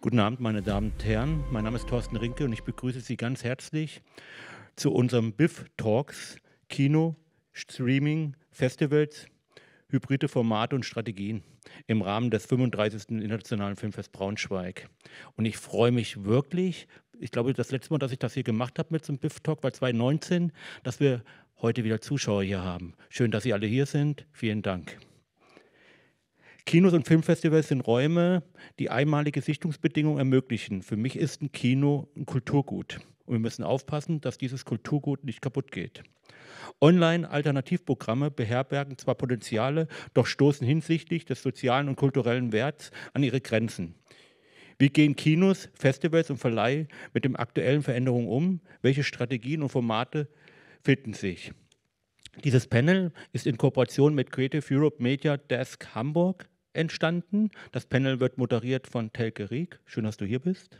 Guten Abend, meine Damen und Herren. Mein Name ist Thorsten Rinke und ich begrüße Sie ganz herzlich zu unserem BIF Talks Kino, Streaming, Festivals, hybride Formate und Strategien im Rahmen des 35. Internationalen Filmfest Braunschweig. Und ich freue mich wirklich, ich glaube, das letzte Mal, dass ich das hier gemacht habe mit so einem BIF Talk war 2019, dass wir heute wieder Zuschauer hier haben. Schön, dass Sie alle hier sind. Vielen Dank. Kinos und Filmfestivals sind Räume, die einmalige Sichtungsbedingungen ermöglichen. Für mich ist ein Kino ein Kulturgut. Und wir müssen aufpassen, dass dieses Kulturgut nicht kaputt geht. Online-Alternativprogramme beherbergen zwar Potenziale, doch stoßen hinsichtlich des sozialen und kulturellen Werts an ihre Grenzen. Wie gehen Kinos, Festivals und Verleih mit den aktuellen Veränderungen um? Welche Strategien und Formate finden sich? Dieses Panel ist in Kooperation mit Creative Europe Media Desk Hamburg entstanden. Das Panel wird moderiert von Telke Rieck. Schön, dass du hier bist.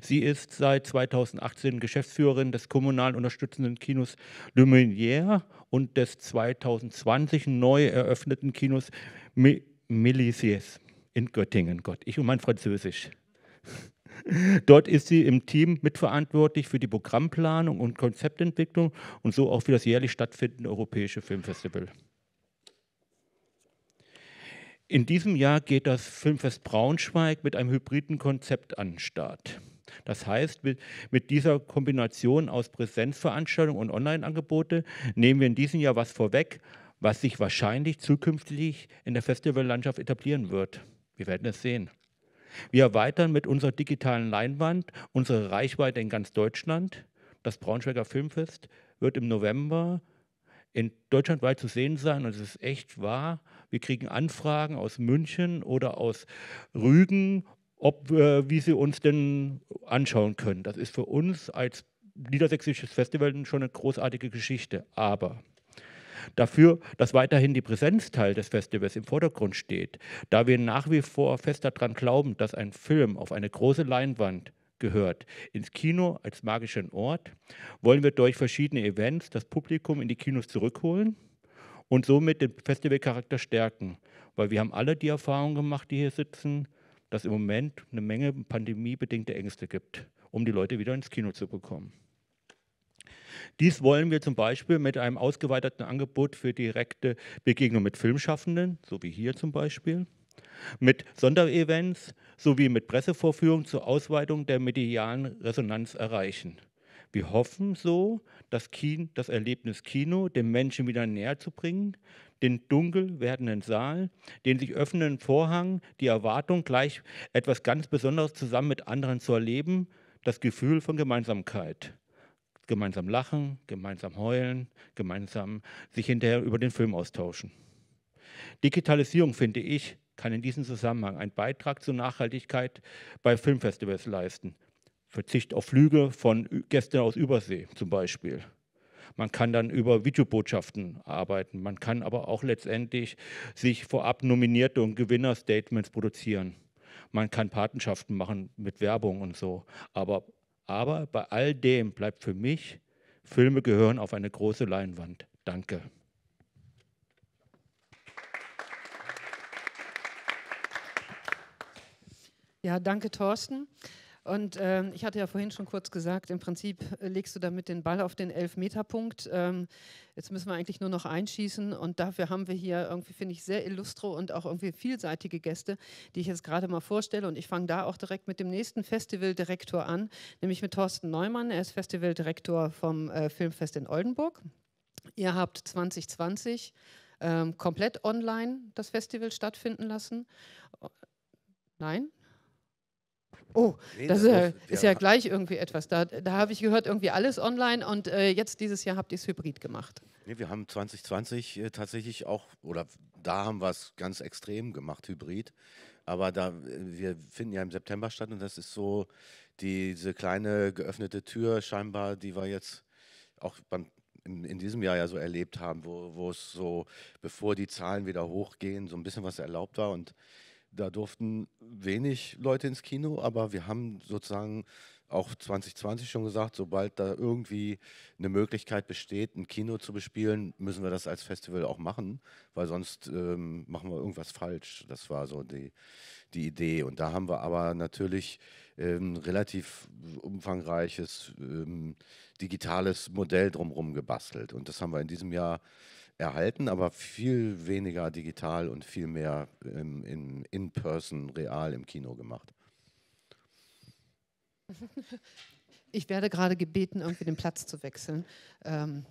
Sie ist seit 2018 Geschäftsführerin des kommunal unterstützenden Kinos Le Meunier und des 2020 neu eröffneten Kinos Me in Göttingen. Gott, ich und mein Französisch. Dort ist sie im Team mitverantwortlich für die Programmplanung und Konzeptentwicklung und so auch für das jährlich stattfindende Europäische Filmfestival. In diesem Jahr geht das Filmfest Braunschweig mit einem hybriden Konzept an den Start. Das heißt, mit, dieser Kombination aus Präsenzveranstaltungen und Online-Angebote nehmen wir in diesem Jahr was vorweg, was sich wahrscheinlich zukünftig in der Festivallandschaft etablieren wird. Wir werden es sehen. Wir erweitern mit unserer digitalen Leinwand unsere Reichweite in ganz Deutschland. Das Braunschweiger Filmfest wird im November in deutschlandweit zu sehen sein und es ist echt wahr wir kriegen Anfragen aus München oder aus Rügen, ob, äh, wie sie uns denn anschauen können. Das ist für uns als niedersächsisches Festival schon eine großartige Geschichte. Aber dafür, dass weiterhin die Präsenzteil des Festivals im Vordergrund steht, da wir nach wie vor fest daran glauben, dass ein Film auf eine große Leinwand gehört. Ins Kino als magischen Ort wollen wir durch verschiedene Events das Publikum in die Kinos zurückholen und somit den Festivalcharakter stärken. Weil wir haben alle die Erfahrung gemacht, die hier sitzen, dass im Moment eine Menge pandemiebedingte Ängste gibt, um die Leute wieder ins Kino zu bekommen. Dies wollen wir zum Beispiel mit einem ausgeweiterten Angebot für direkte Begegnung mit Filmschaffenden, so wie hier zum Beispiel, mit Sonderevents sowie mit Pressevorführungen zur Ausweitung der medialen Resonanz erreichen. Wir hoffen so, das, Kino, das Erlebnis Kino dem Menschen wieder näher zu bringen, den dunkel werdenden Saal, den sich öffnenden Vorhang, die Erwartung, gleich etwas ganz Besonderes zusammen mit anderen zu erleben, das Gefühl von Gemeinsamkeit. Gemeinsam lachen, gemeinsam heulen, gemeinsam sich hinterher über den Film austauschen. Digitalisierung, finde ich, kann in diesem Zusammenhang einen Beitrag zur Nachhaltigkeit bei Filmfestivals leisten. Verzicht auf Flüge von Gästen aus Übersee zum Beispiel. Man kann dann über Videobotschaften arbeiten. Man kann aber auch letztendlich sich vorab nominierte und Gewinnerstatements produzieren. Man kann Patenschaften machen mit Werbung und so. Aber, aber bei all dem bleibt für mich, Filme gehören auf eine große Leinwand. Danke. Ja, danke, Thorsten. Und äh, ich hatte ja vorhin schon kurz gesagt, im Prinzip äh, legst du damit den Ball auf den Elfmeterpunkt. Ähm, jetzt müssen wir eigentlich nur noch einschießen. Und dafür haben wir hier irgendwie, finde ich, sehr illustre und auch irgendwie vielseitige Gäste, die ich jetzt gerade mal vorstelle. Und ich fange da auch direkt mit dem nächsten Festivaldirektor an, nämlich mit Thorsten Neumann. Er ist Festivaldirektor vom äh, Filmfest in Oldenburg. Ihr habt 2020 ähm, komplett online das Festival stattfinden lassen. Nein, oh, nee, das, das, ist, ja, ist ja, ja, gleich irgendwie etwas. Da, da habe ich gehört, irgendwie alles online und äh, jetzt dieses Jahr habt ihr es hybrid gemacht. Nee, wir haben 2020 äh, tatsächlich auch, oder da haben wir es ganz extrem gemacht, hybrid. Aber da, äh, wir finden ja im September statt und das ist so diese kleine geöffnete Tür scheinbar, die wir jetzt auch beim, in, in, diesem Jahr ja so erlebt haben, wo es so, bevor die Zahlen wieder hochgehen, so ein bisschen was erlaubt war und da durften wenig Leute ins Kino, aber wir haben sozusagen auch 2020 schon gesagt, sobald da irgendwie eine Möglichkeit besteht, ein Kino zu bespielen, müssen wir das als Festival auch machen, weil sonst ähm, machen wir irgendwas falsch. Das war so die, die Idee. Und da haben wir aber natürlich ähm, relativ umfangreiches ähm, digitales Modell drumherum gebastelt. Und das haben wir in diesem Jahr erhalten, aber viel weniger digital und viel mehr im, im ähm, in-person, real im Kino gemacht. Ich werde gerade gebeten, irgendwie den Platz zu wechseln. Ähm,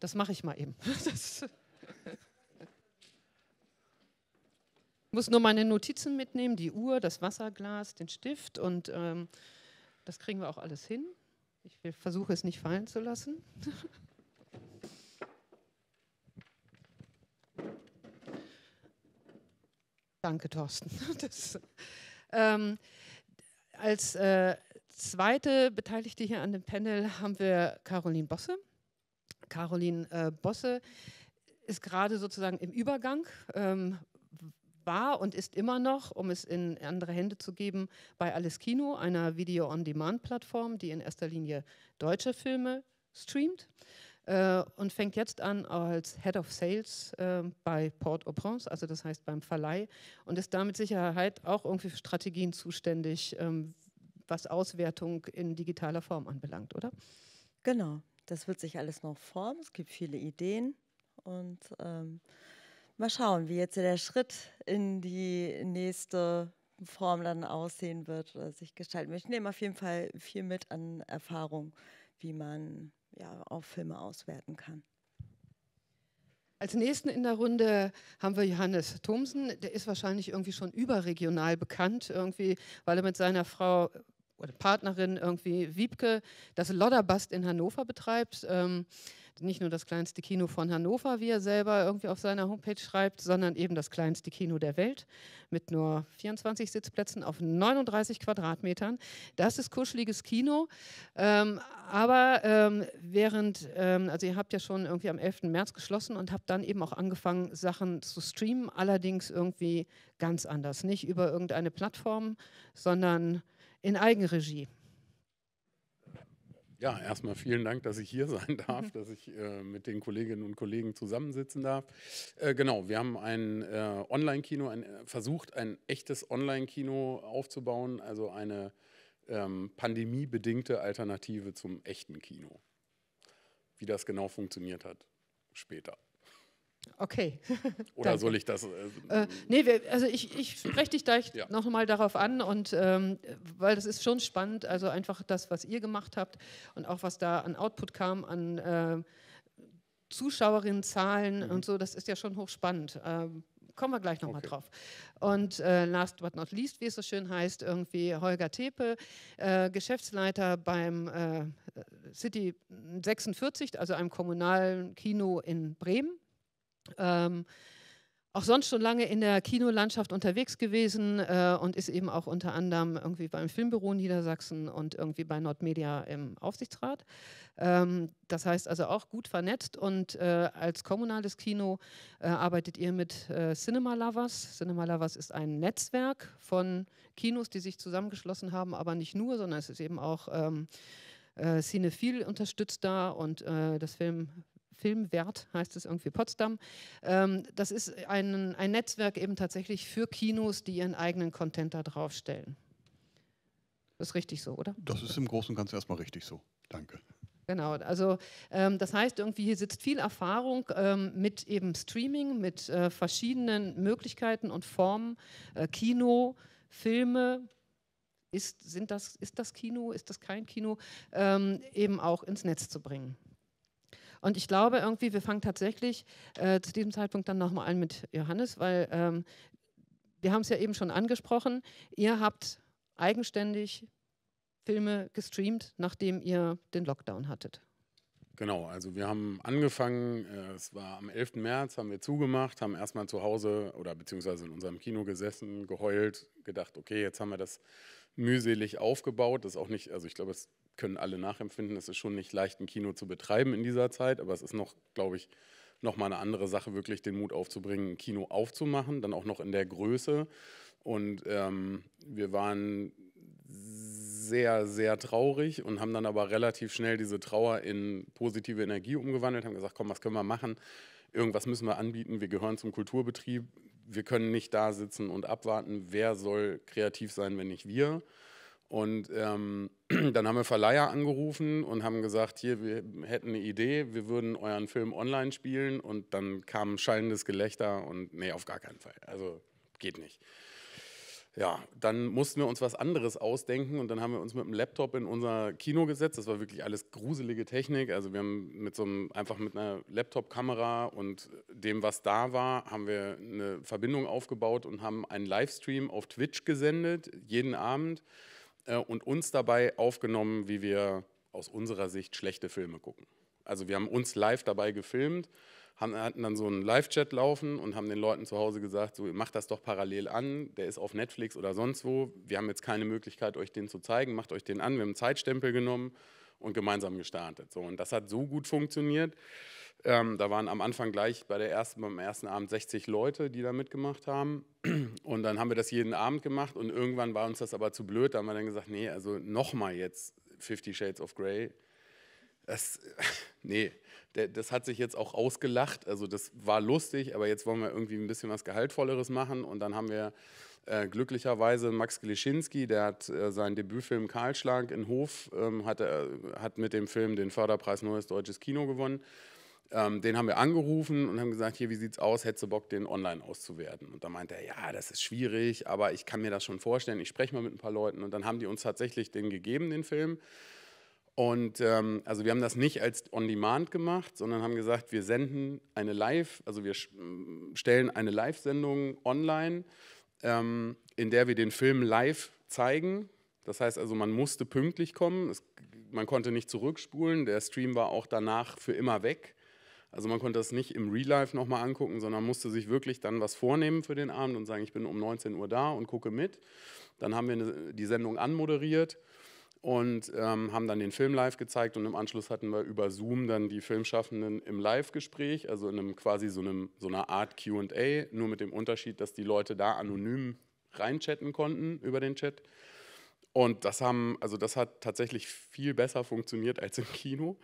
das mache ich mal eben. Das ich muss nur meine Notizen mitnehmen, die Uhr, das Wasserglas, den Stift und ähm, das kriegen wir auch alles hin. Ich versuche es nicht fallen zu lassen. Danke, Thorsten. Das, ähm, als äh, zweite Beteiligte hier an dem Panel haben wir Caroline Bosse. Caroline äh, Bosse ist gerade sozusagen im Übergang, ähm, war und ist immer noch, um es in andere Hände zu geben, bei Alles Kino, einer Video-on-Demand-Plattform, die in erster Linie deutsche Filme streamt äh, und fängt jetzt an als Head of Sales äh, bei Port-au-Prince, also das heißt beim Verleih, und ist damit mit Sicherheit auch irgendwie für Strategien zuständig, ähm, was Auswertung in digitaler Form anbelangt, oder? Genau, das wird sich alles noch formen. Es gibt viele Ideen und ähm, mal schauen, wie jetzt der Schritt in die nächste Form dann aussehen wird oder sich gestalten wird. Ich nehme auf jeden Fall viel mit an Erfahrung, wie man ja, auch Filme auswerten kann. Als nächsten in der Runde haben wir Johannes Thomsen. Der ist wahrscheinlich irgendwie schon überregional bekannt, irgendwie, weil er mit seiner Frau oder Partnerin irgendwie Wiebke das Lodderbast in Hannover betreibt. Ähm, nicht nur das kleinste Kino von Hannover, wie er selber irgendwie auf seiner Homepage schreibt, sondern eben das kleinste Kino der Welt mit nur 24 Sitzplätzen auf 39 Quadratmetern. Das ist kuscheliges Kino. Ähm, aber ähm, während, ähm, also ihr habt ja schon irgendwie am 11. März geschlossen und habt dann eben auch angefangen, Sachen zu streamen, allerdings irgendwie ganz anders. Nicht über irgendeine Plattform, sondern in Eigenregie. Ja, erstmal vielen Dank, dass ich hier sein darf, mhm. dass ich äh, mit den Kolleginnen und Kollegen zusammensitzen darf. Äh, genau, wir haben ein äh, Online-Kino, äh, versucht, ein echtes Online-Kino aufzubauen, also eine ähm, pandemiebedingte Alternative zum echten Kino. Wie das genau funktioniert hat, später. Okay. Oder soll ich das? Äh, äh, nee, wir, also ich, ich spreche dich gleich ja. nochmal darauf an und ähm, weil das ist schon spannend, also einfach das, was ihr gemacht habt und auch was da an Output kam, an äh, Zuschauerinnenzahlen mhm. und so, das ist ja schon hochspannend. Ähm, kommen wir gleich nochmal okay. drauf. Und äh, last but not least, wie es so schön heißt, irgendwie Holger Tepe, äh, Geschäftsleiter beim äh, City 46, also einem kommunalen Kino in Bremen. Ähm, auch sonst schon lange in der Kinolandschaft unterwegs gewesen äh, und ist eben auch unter anderem irgendwie beim Filmbüro Niedersachsen und irgendwie bei Nordmedia im Aufsichtsrat. Ähm, das heißt also auch gut vernetzt und äh, als kommunales Kino äh, arbeitet ihr mit äh, Cinema Lovers. Cinema Lovers ist ein Netzwerk von Kinos, die sich zusammengeschlossen haben, aber nicht nur, sondern es ist eben auch ähm, äh, Cinephil unterstützt da und äh, das Film Filmwert heißt es irgendwie Potsdam. Ähm, das ist ein, ein Netzwerk eben tatsächlich für Kinos, die ihren eigenen Content da draufstellen. Das ist richtig so, oder? Das ist im Großen und Ganzen erstmal richtig so. Danke. Genau, also ähm, das heißt irgendwie, hier sitzt viel Erfahrung ähm, mit eben Streaming, mit äh, verschiedenen Möglichkeiten und Formen, äh, Kino, Filme, ist, sind das, ist das Kino, ist das kein Kino, ähm, eben auch ins Netz zu bringen. Und ich glaube irgendwie, wir fangen tatsächlich äh, zu diesem Zeitpunkt dann nochmal an mit Johannes, weil ähm, wir haben es ja eben schon angesprochen, ihr habt eigenständig Filme gestreamt, nachdem ihr den Lockdown hattet. Genau, also wir haben angefangen, äh, es war am 11. März, haben wir zugemacht, haben erstmal zu Hause oder beziehungsweise in unserem Kino gesessen, geheult, gedacht, okay, jetzt haben wir das mühselig aufgebaut. Das ist auch nicht, also ich glaube, das können alle nachempfinden. Es ist schon nicht leicht, ein Kino zu betreiben in dieser Zeit, aber es ist noch, glaube ich, noch mal eine andere Sache, wirklich den Mut aufzubringen, ein Kino aufzumachen, dann auch noch in der Größe. Und ähm, wir waren sehr, sehr traurig und haben dann aber relativ schnell diese Trauer in positive Energie umgewandelt, haben gesagt, komm, was können wir machen? Irgendwas müssen wir anbieten, wir gehören zum Kulturbetrieb, wir können nicht da sitzen und abwarten, wer soll kreativ sein, wenn nicht wir. Und ähm, dann haben wir Verleiher angerufen und haben gesagt, hier, wir hätten eine Idee, wir würden euren Film online spielen. Und dann kam schallendes Gelächter und nee, auf gar keinen Fall. Also geht nicht ja, dann mussten wir uns was anderes ausdenken und dann haben wir uns mit dem Laptop in unser Kino gesetzt. Das war wirklich alles gruselige Technik. Also wir haben mit so einem, einfach mit einer Laptop-Kamera und dem, was da war, haben wir eine Verbindung aufgebaut und haben einen Livestream auf Twitch gesendet, jeden Abend, äh, und uns dabei aufgenommen, wie wir aus unserer Sicht schlechte Filme gucken. Also wir haben uns live dabei gefilmt haben, hatten dann so einen Live-Chat laufen und haben den Leuten zu Hause gesagt, so macht das doch parallel an, der ist auf Netflix oder sonst wo. Wir haben jetzt keine Möglichkeit, euch den zu zeigen, macht euch den an. Wir haben einen Zeitstempel genommen und gemeinsam gestartet. So, und das hat so gut funktioniert. Ähm, da waren am Anfang gleich bei der ersten, beim ersten Abend 60 Leute, die da mitgemacht haben. Und dann haben wir das jeden Abend gemacht und irgendwann war uns das aber zu blöd. Da haben wir dann gesagt, nee, also nochmal jetzt 50 Shades of Grey. Das, nee, das hat sich jetzt auch ausgelacht. Also das war lustig, aber jetzt wollen wir irgendwie ein bisschen was Gehaltvolleres machen. Und dann haben wir äh, glücklicherweise Max Glischinski, der hat äh, seinen Debütfilm Karlschlag in Hof, ähm, hat, äh, hat mit dem Film den Förderpreis Neues Deutsches Kino gewonnen. Ähm, den haben wir angerufen und haben gesagt, hier, wie sieht's aus, hättest du Bock, den online auszuwerten? Und da meinte er, ja, das ist schwierig, aber ich kann mir das schon vorstellen, ich spreche mal mit ein paar Leuten. Und dann haben die uns tatsächlich den gegeben, den Film. Und ähm, also wir haben das nicht als On-Demand gemacht, sondern haben gesagt, wir senden eine Live, also wir mm, stellen eine Live-Sendung online, ähm, in der wir den Film live zeigen. Das heißt also, man musste pünktlich kommen, es, man konnte nicht zurückspulen, der Stream war auch danach für immer weg. Also man konnte das nicht im Real Life nochmal angucken, sondern musste sich wirklich dann was vornehmen für den Abend und sagen, ich bin um 19 Uhr da und gucke mit. Dann haben wir ne, die Sendung anmoderiert und ähm, haben dann den Film live gezeigt und im Anschluss hatten wir über Zoom dann die Filmschaffenden im Live-Gespräch, also in einem quasi so, einem, so einer Art QA, nur mit dem Unterschied, dass die Leute da anonym reinchatten konnten über den Chat. Und das haben, also das hat tatsächlich viel besser funktioniert als im Kino,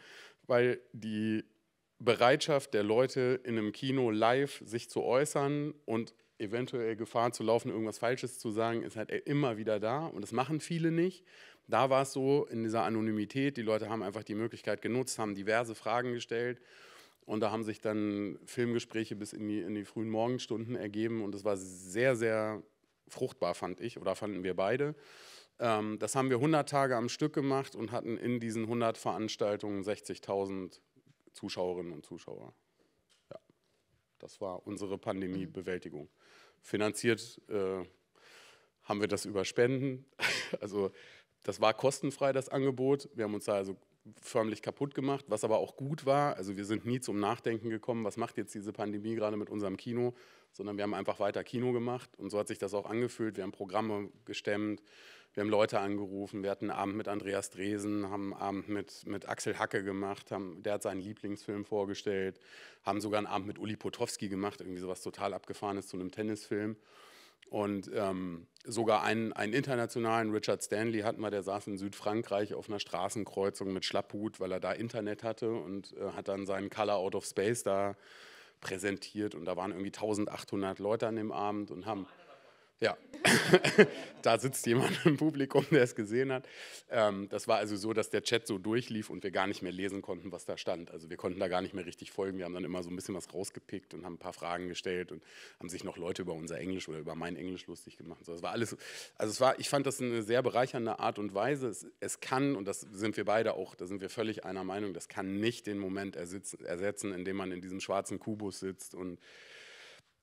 weil die Bereitschaft der Leute in einem Kino live sich zu äußern und eventuell Gefahr zu laufen, irgendwas Falsches zu sagen, ist halt immer wieder da und das machen viele nicht. Da war es so, in dieser Anonymität, die Leute haben einfach die Möglichkeit genutzt, haben diverse Fragen gestellt und da haben sich dann Filmgespräche bis in die, in die frühen Morgenstunden ergeben und es war sehr, sehr fruchtbar, fand ich oder fanden wir beide. Ähm, das haben wir 100 Tage am Stück gemacht und hatten in diesen 100 Veranstaltungen 60.000 Zuschauerinnen und Zuschauer. Ja, das war unsere Pandemiebewältigung. Mhm. Finanziert äh, haben wir das über Spenden. also das war kostenfrei, das Angebot. Wir haben uns da also förmlich kaputt gemacht, was aber auch gut war. Also wir sind nie zum Nachdenken gekommen, was macht jetzt diese Pandemie gerade mit unserem Kino, sondern wir haben einfach weiter Kino gemacht und so hat sich das auch angefühlt. Wir haben Programme gestemmt, wir haben Leute angerufen, wir hatten einen Abend mit Andreas Dresen, haben einen Abend mit, mit Axel Hacke gemacht, haben, der hat seinen Lieblingsfilm vorgestellt, haben sogar einen Abend mit Uli Potowski gemacht, irgendwie sowas total abgefahrenes zu einem Tennisfilm. Und ähm, sogar einen, einen, internationalen Richard Stanley hatten wir, der saß in Südfrankreich auf einer Straßenkreuzung mit Schlapphut, weil er da Internet hatte und äh, hat dann seinen Color Out of Space da präsentiert. Und da waren irgendwie 1800 Leute an dem Abend und haben ja, da sitzt jemand im Publikum, der es gesehen hat. Ähm, das war also so, dass der Chat so durchlief und wir gar nicht mehr lesen konnten, was da stand. Also wir konnten da gar nicht mehr richtig folgen. Wir haben dann immer so ein bisschen was rausgepickt und haben ein paar Fragen gestellt und haben sich noch Leute über unser Englisch oder über mein Englisch lustig gemacht. So, das war alles, also es war, ich fand das eine sehr bereichernde Art und Weise. Es, es kann, und das sind wir beide auch, da sind wir völlig einer Meinung, das kann nicht den Moment ersetzen, in dem man in diesem schwarzen Kubus sitzt und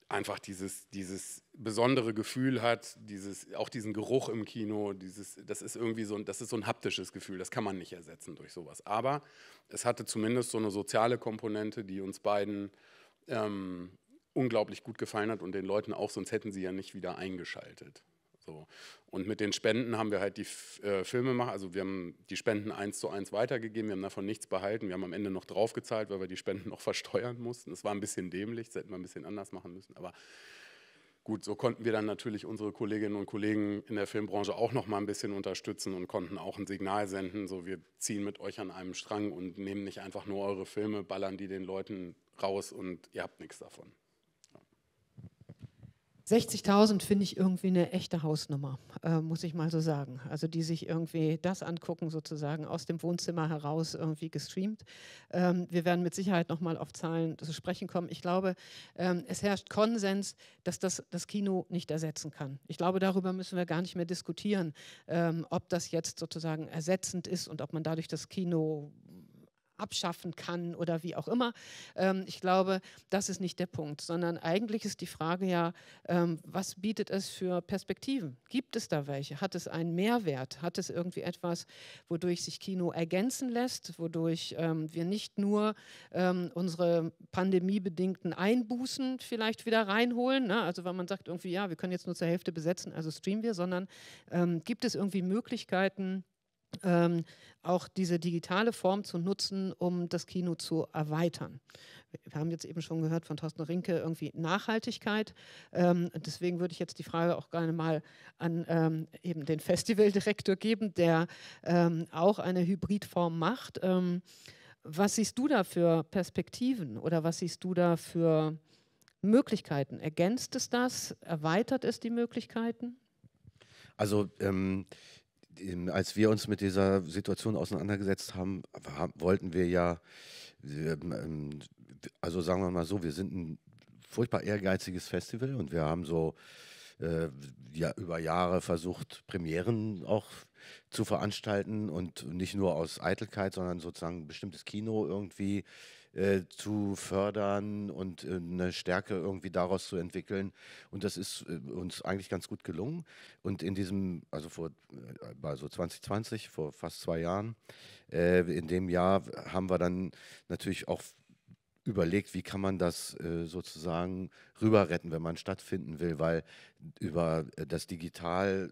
einfach dieses, dieses besondere Gefühl hat, dieses, auch diesen Geruch im Kino, dieses, das ist irgendwie so ein, das ist so ein haptisches Gefühl, das kann man nicht ersetzen durch sowas. Aber es hatte zumindest so eine soziale Komponente, die uns beiden ähm, unglaublich gut gefallen hat und den Leuten auch, sonst hätten sie ja nicht wieder eingeschaltet. So. Und mit den Spenden haben wir halt die äh, Filme machen, also wir haben die Spenden eins zu eins weitergegeben, wir haben davon nichts behalten, wir haben am Ende noch draufgezahlt, weil wir die Spenden noch versteuern mussten. Das war ein bisschen dämlich, das hätten wir ein bisschen anders machen müssen, aber gut, so konnten wir dann natürlich unsere Kolleginnen und Kollegen in der Filmbranche auch noch mal ein bisschen unterstützen und konnten auch ein Signal senden, so wir ziehen mit euch an einem Strang und nehmen nicht einfach nur eure Filme, ballern die den Leuten raus und ihr habt nichts davon. 60.000 finde ich irgendwie eine echte Hausnummer, äh, muss ich mal so sagen. Also die sich irgendwie das angucken, sozusagen aus dem Wohnzimmer heraus irgendwie gestreamt. Ähm, wir werden mit Sicherheit nochmal auf Zahlen zu sprechen kommen. Ich glaube, ähm, es herrscht Konsens, dass das das Kino nicht ersetzen kann. Ich glaube, darüber müssen wir gar nicht mehr diskutieren, ähm, ob das jetzt sozusagen ersetzend ist und ob man dadurch das Kino abschaffen kann oder wie auch immer. Ähm, ich glaube, das ist nicht der Punkt, sondern eigentlich ist die Frage ja, ähm, was bietet es für Perspektiven? Gibt es da welche? Hat es einen Mehrwert? Hat es irgendwie etwas, wodurch sich Kino ergänzen lässt, wodurch ähm, wir nicht nur ähm, unsere pandemiebedingten Einbußen vielleicht wieder reinholen? Ne? Also wenn man sagt irgendwie, ja, wir können jetzt nur zur Hälfte besetzen, also streamen wir, sondern ähm, gibt es irgendwie Möglichkeiten, ähm, auch diese digitale Form zu nutzen, um das Kino zu erweitern. Wir haben jetzt eben schon gehört von Thorsten Rinke irgendwie Nachhaltigkeit. Ähm, deswegen würde ich jetzt die Frage auch gerne mal an ähm, eben den Festivaldirektor geben, der ähm, auch eine Hybridform macht. Ähm, was siehst du da für Perspektiven oder was siehst du da für Möglichkeiten? Ergänzt es das? Erweitert es die Möglichkeiten? Also ähm, als wir uns mit dieser Situation auseinandergesetzt haben, wollten wir ja, ähm, also sagen wir mal so, wir sind ein furchtbar ehrgeiziges Festival und wir haben so äh, ja, über Jahre versucht, Premieren auch zu veranstalten und nicht nur aus Eitelkeit, sondern sozusagen bestimmtes Kino irgendwie äh, zu fördern und äh, eine Stärke irgendwie daraus zu entwickeln. Und das ist äh, uns eigentlich ganz gut gelungen. Und in diesem, also vor also 2020, vor fast zwei Jahren, in dem Jahr haben wir dann natürlich auch überlegt, wie kann man das sozusagen rüber retten, wenn man stattfinden will, weil über das Digital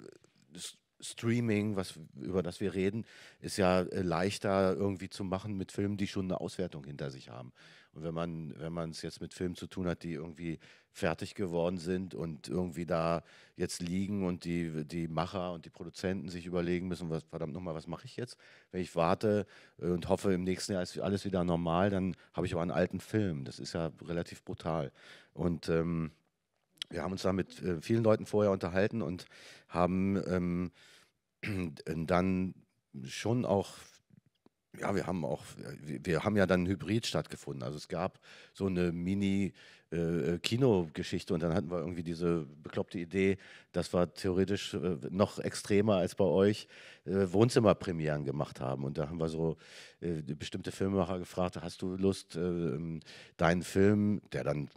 Das Streaming, was, über das wir reden, ist ja äh, leichter irgendwie zu machen mit Filmen, die schon eine Auswertung hinter sich haben. Und wenn man, wenn es jetzt mit Filmen zu tun hat, die irgendwie fertig geworden sind und irgendwie da jetzt liegen und die, die Macher und die Produzenten sich überlegen müssen, was verdammt nochmal, was mache ich jetzt? Wenn ich warte äh, und hoffe, im nächsten Jahr ist alles wieder normal, dann habe ich aber einen alten Film. Das ist ja relativ brutal. Und ähm, wir haben uns da mit äh, vielen Leuten vorher unterhalten und haben ähm, äh, dann schon auch, ja, wir haben auch, äh, wir, wir haben ja dann Hybrid stattgefunden. Also es gab so eine Mini- äh, äh, Kinogeschichte und dann hatten wir irgendwie diese bekloppte Idee, dass wir theoretisch äh, noch extremer als bei euch äh, Wohnzimmerpremieren gemacht haben. Und da haben wir so bestimmte Filmemacher gefragt, hast du Lust, ähm, deinen Film, der dann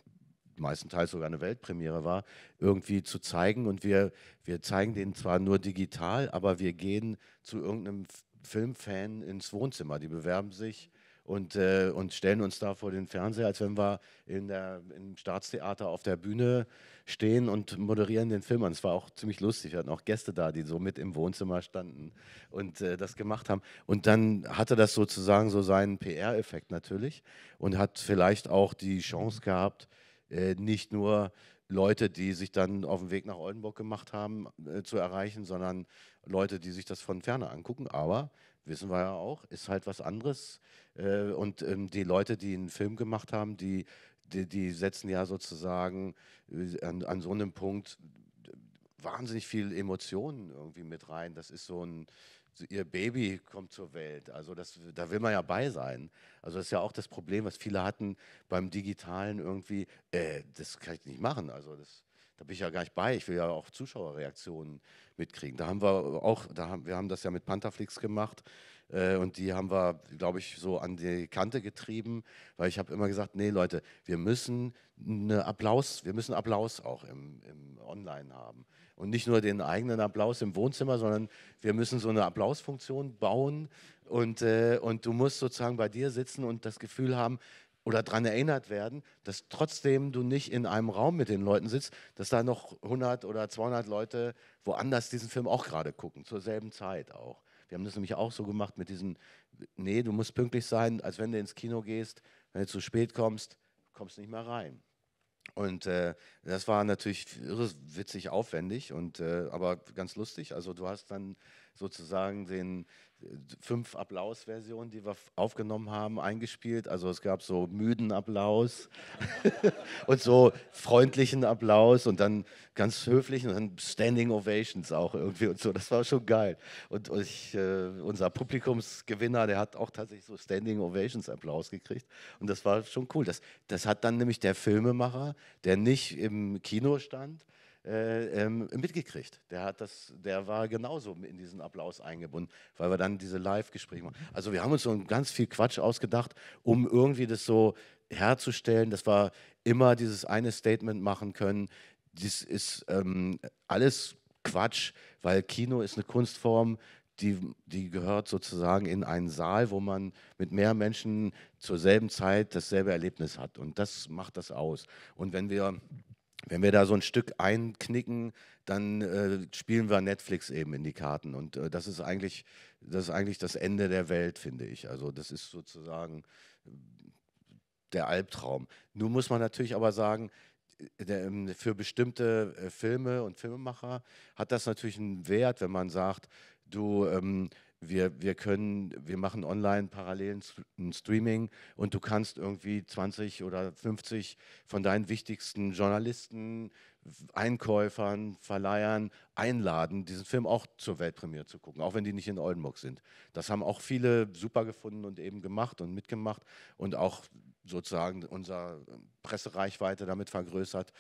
meistenteils sogar eine Weltpremiere war, irgendwie zu zeigen. Und wir, wir zeigen den zwar nur digital, aber wir gehen zu irgendeinem Filmfan ins Wohnzimmer. Die bewerben sich und, äh, und stellen uns da vor den Fernseher, als wenn wir in der, im Staatstheater auf der Bühne stehen und moderieren den Film Und Es war auch ziemlich lustig. Wir hatten auch Gäste da, die so mit im Wohnzimmer standen und äh, das gemacht haben. Und dann hatte das sozusagen so seinen PR-Effekt natürlich und hat vielleicht auch die Chance gehabt, äh, nicht nur Leute, die sich dann auf dem Weg nach Oldenburg gemacht haben, äh, zu erreichen, sondern Leute, die sich das von ferne angucken. Aber wissen wir ja auch, ist halt was anderes. Äh, und ähm, die Leute, die einen Film gemacht haben, die, die, die setzen ja sozusagen äh, an, an so einem Punkt wahnsinnig viel Emotionen irgendwie mit rein. Das ist so ein ihr Baby kommt zur Welt. Also das, da will man ja bei sein. Also das ist ja auch das Problem, was viele hatten beim Digitalen irgendwie. Äh, das kann ich nicht machen. Also das, da bin ich ja gar nicht bei. Ich will ja auch Zuschauerreaktionen mitkriegen. Da haben wir auch, da haben, wir haben das ja mit Pantherflix gemacht äh, und die haben wir, glaube ich, so an die Kante getrieben, weil ich habe immer gesagt, nee Leute, wir müssen einen Applaus, wir müssen Applaus auch im, im Online haben und nicht nur den eigenen Applaus im Wohnzimmer, sondern wir müssen so eine Applausfunktion bauen und, äh, und du musst sozusagen bei dir sitzen und das Gefühl haben, oder daran erinnert werden, dass trotzdem du nicht in einem Raum mit den Leuten sitzt, dass da noch 100 oder 200 Leute woanders diesen Film auch gerade gucken, zur selben Zeit auch. Wir haben das nämlich auch so gemacht mit diesen, nee, du musst pünktlich sein, als wenn du ins Kino gehst, wenn du zu spät kommst, kommst du nicht mehr rein. Und äh, das war natürlich irre witzig aufwendig und äh, aber ganz lustig. Also du hast dann sozusagen den fünf Applausversionen, die wir aufgenommen haben, eingespielt. Also es gab so müden Applaus und so freundlichen Applaus und dann ganz höflichen und dann Standing Ovations auch irgendwie und so. Das war schon geil. Und, und ich, äh, unser Publikumsgewinner, der hat auch tatsächlich so Standing Ovations Applaus gekriegt und das war schon cool. Das, das hat dann nämlich der Filmemacher, der nicht im Kino stand, äh, ähm, mitgekriegt. Der, hat das, der war genauso in diesen Applaus eingebunden, weil wir dann diese Live-Gespräche machen. Also wir haben uns so ganz viel Quatsch ausgedacht, um irgendwie das so herzustellen, dass wir immer dieses eine Statement machen können. Das ist ähm, alles Quatsch, weil Kino ist eine Kunstform, die, die gehört sozusagen in einen Saal, wo man mit mehr Menschen zur selben Zeit dasselbe Erlebnis hat. Und das macht das aus. Und wenn wir wenn wir da so ein Stück einknicken, dann äh, spielen wir Netflix eben in die Karten. Und äh, das, ist eigentlich, das ist eigentlich das Ende der Welt, finde ich. Also das ist sozusagen äh, der Albtraum. Nun muss man natürlich aber sagen, äh, ähm, für bestimmte äh, Filme und Filmemacher hat das natürlich einen Wert, wenn man sagt, du... Ähm, wir, wir können, wir machen online parallel ein Streaming und du kannst irgendwie 20 oder 50 von deinen wichtigsten Journalisten, Einkäufern, Verleihern einladen, diesen Film auch zur Weltpremiere zu gucken, auch wenn die nicht in Oldenburg sind. Das haben auch viele super gefunden und eben gemacht und mitgemacht und auch sozusagen unsere Pressereichweite damit vergrößert.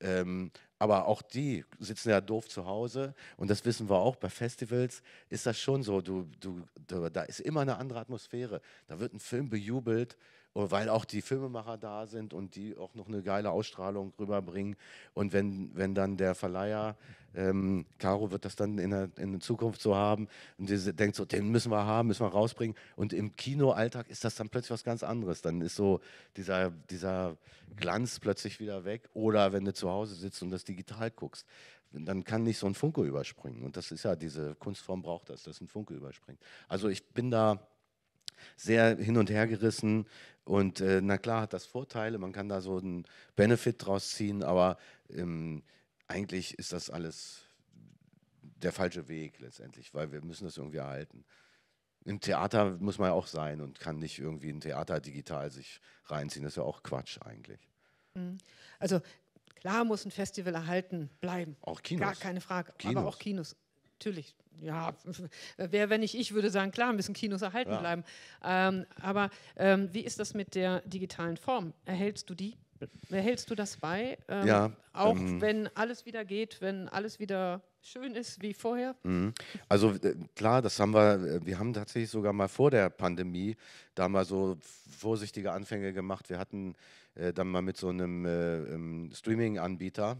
Ähm, aber auch die sitzen ja doof zu Hause und das wissen wir auch. Bei Festivals ist das schon so. Du, du, da ist immer eine andere Atmosphäre. Da wird ein Film bejubelt, weil auch die Filmemacher da sind und die auch noch eine geile Ausstrahlung rüberbringen. Und wenn, wenn dann der Verleiher, ähm, Caro wird das dann in der, in der Zukunft so haben, und die denkt so, den müssen wir haben, müssen wir rausbringen. Und im Kinoalltag ist das dann plötzlich was ganz anderes. Dann ist so dieser, dieser Glanz plötzlich wieder weg. Oder wenn du zu Hause sitzt und das digital guckst, dann kann nicht so ein Funke überspringen. Und das ist ja, diese Kunstform braucht das, dass ein Funke überspringt. Also ich bin da sehr hin und her gerissen. Und äh, na klar hat das Vorteile, man kann da so einen Benefit draus ziehen, aber ähm, eigentlich ist das alles der falsche Weg letztendlich, weil wir müssen das irgendwie erhalten. Im Theater muss man ja auch sein und kann nicht irgendwie ein Theater digital sich reinziehen. Das ist ja auch Quatsch eigentlich. Mhm. Also klar muss ein Festival erhalten bleiben. Auch Kinos. Gar keine Frage. Kinos. Aber auch Kinos natürlich, ja, wer, wenn nicht ich, würde sagen, klar, müssen Kinos erhalten ja. bleiben. Ähm, aber ähm, wie ist das mit der digitalen Form? Erhältst du die? Erhältst du das bei? Ähm, ja. Auch ähm, wenn alles wieder geht, wenn alles wieder schön ist wie vorher? Mhm. Also äh, klar, das haben wir, äh, wir haben tatsächlich sogar mal vor der Pandemie da mal so vorsichtige Anfänge gemacht. Wir hatten äh, dann mal mit so einem äh, ähm, Streaming-Anbieter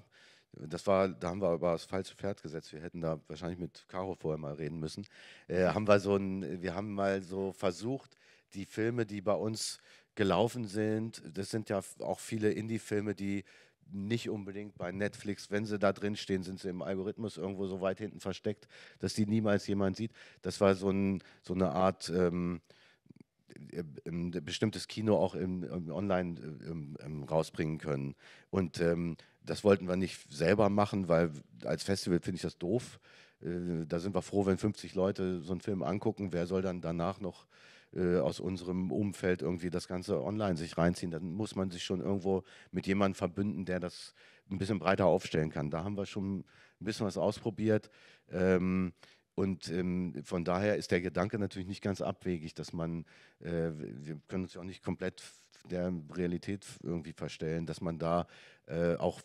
das war, da haben wir aber das falsche Pferd gesetzt. Wir hätten da wahrscheinlich mit Caro vorher mal reden müssen. Äh, haben wir so ein, wir haben mal so versucht, die Filme, die bei uns gelaufen sind, das sind ja auch viele Indie-Filme, die nicht unbedingt bei Netflix, wenn sie da drin stehen, sind sie im Algorithmus irgendwo so weit hinten versteckt, dass die niemals jemand sieht. Das war so, ein, so eine Art ähm, äh, bestimmtes Kino auch im, im online äh, im, rausbringen können. Und ähm, das wollten wir nicht selber machen, weil als Festival finde ich das doof. Äh, da sind wir froh, wenn 50 Leute so einen Film angucken. Wer soll dann danach noch äh, aus unserem Umfeld irgendwie das Ganze online sich reinziehen? Dann muss man sich schon irgendwo mit jemandem verbünden, der das ein bisschen breiter aufstellen kann. Da haben wir schon ein bisschen was ausprobiert. Ähm, und ähm, von daher ist der Gedanke natürlich nicht ganz abwegig, dass man, äh, wir können uns ja auch nicht komplett der Realität irgendwie verstellen, dass man da äh, auch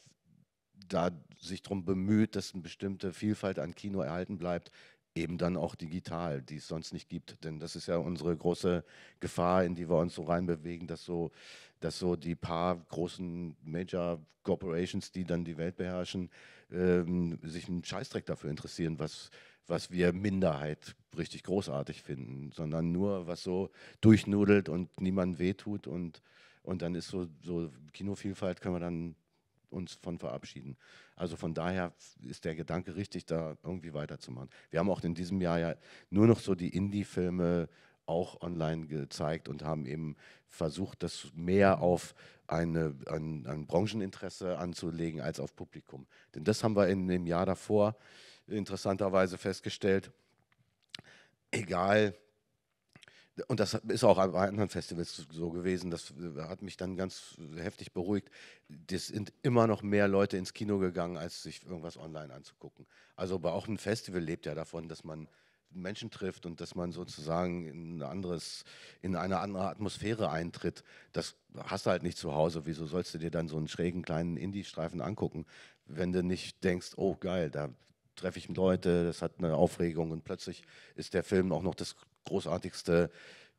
da sich darum bemüht, dass eine bestimmte Vielfalt an Kino erhalten bleibt, eben dann auch digital, die es sonst nicht gibt. Denn das ist ja unsere große Gefahr, in die wir uns so reinbewegen, dass so, dass so die paar großen Major Corporations, die dann die Welt beherrschen, ähm, sich einen Scheißdreck dafür interessieren, was was wir Minderheit richtig großartig finden, sondern nur was so durchnudelt und niemandem wehtut und, und dann ist so, so Kinovielfalt können wir dann uns von verabschieden. Also von daher ist der Gedanke richtig, da irgendwie weiterzumachen. Wir haben auch in diesem Jahr ja nur noch so die Indie-Filme auch online gezeigt und haben eben versucht, das mehr auf eine, ein, ein Brancheninteresse anzulegen als auf Publikum. Denn das haben wir in dem Jahr davor interessanterweise festgestellt, egal, und das ist auch bei anderen Festivals so gewesen, das hat mich dann ganz heftig beruhigt. Es sind immer noch mehr Leute ins Kino gegangen, als sich irgendwas online anzugucken. Also aber auch ein Festival lebt ja davon, dass man Menschen trifft und dass man sozusagen in, anderes, in eine andere Atmosphäre eintritt. Das hast du halt nicht zu Hause. Wieso sollst du dir dann so einen schrägen kleinen Indie-Streifen angucken, wenn du nicht denkst, oh geil, da treffe ich Leute, das hat eine Aufregung und plötzlich ist der Film auch noch das großartigste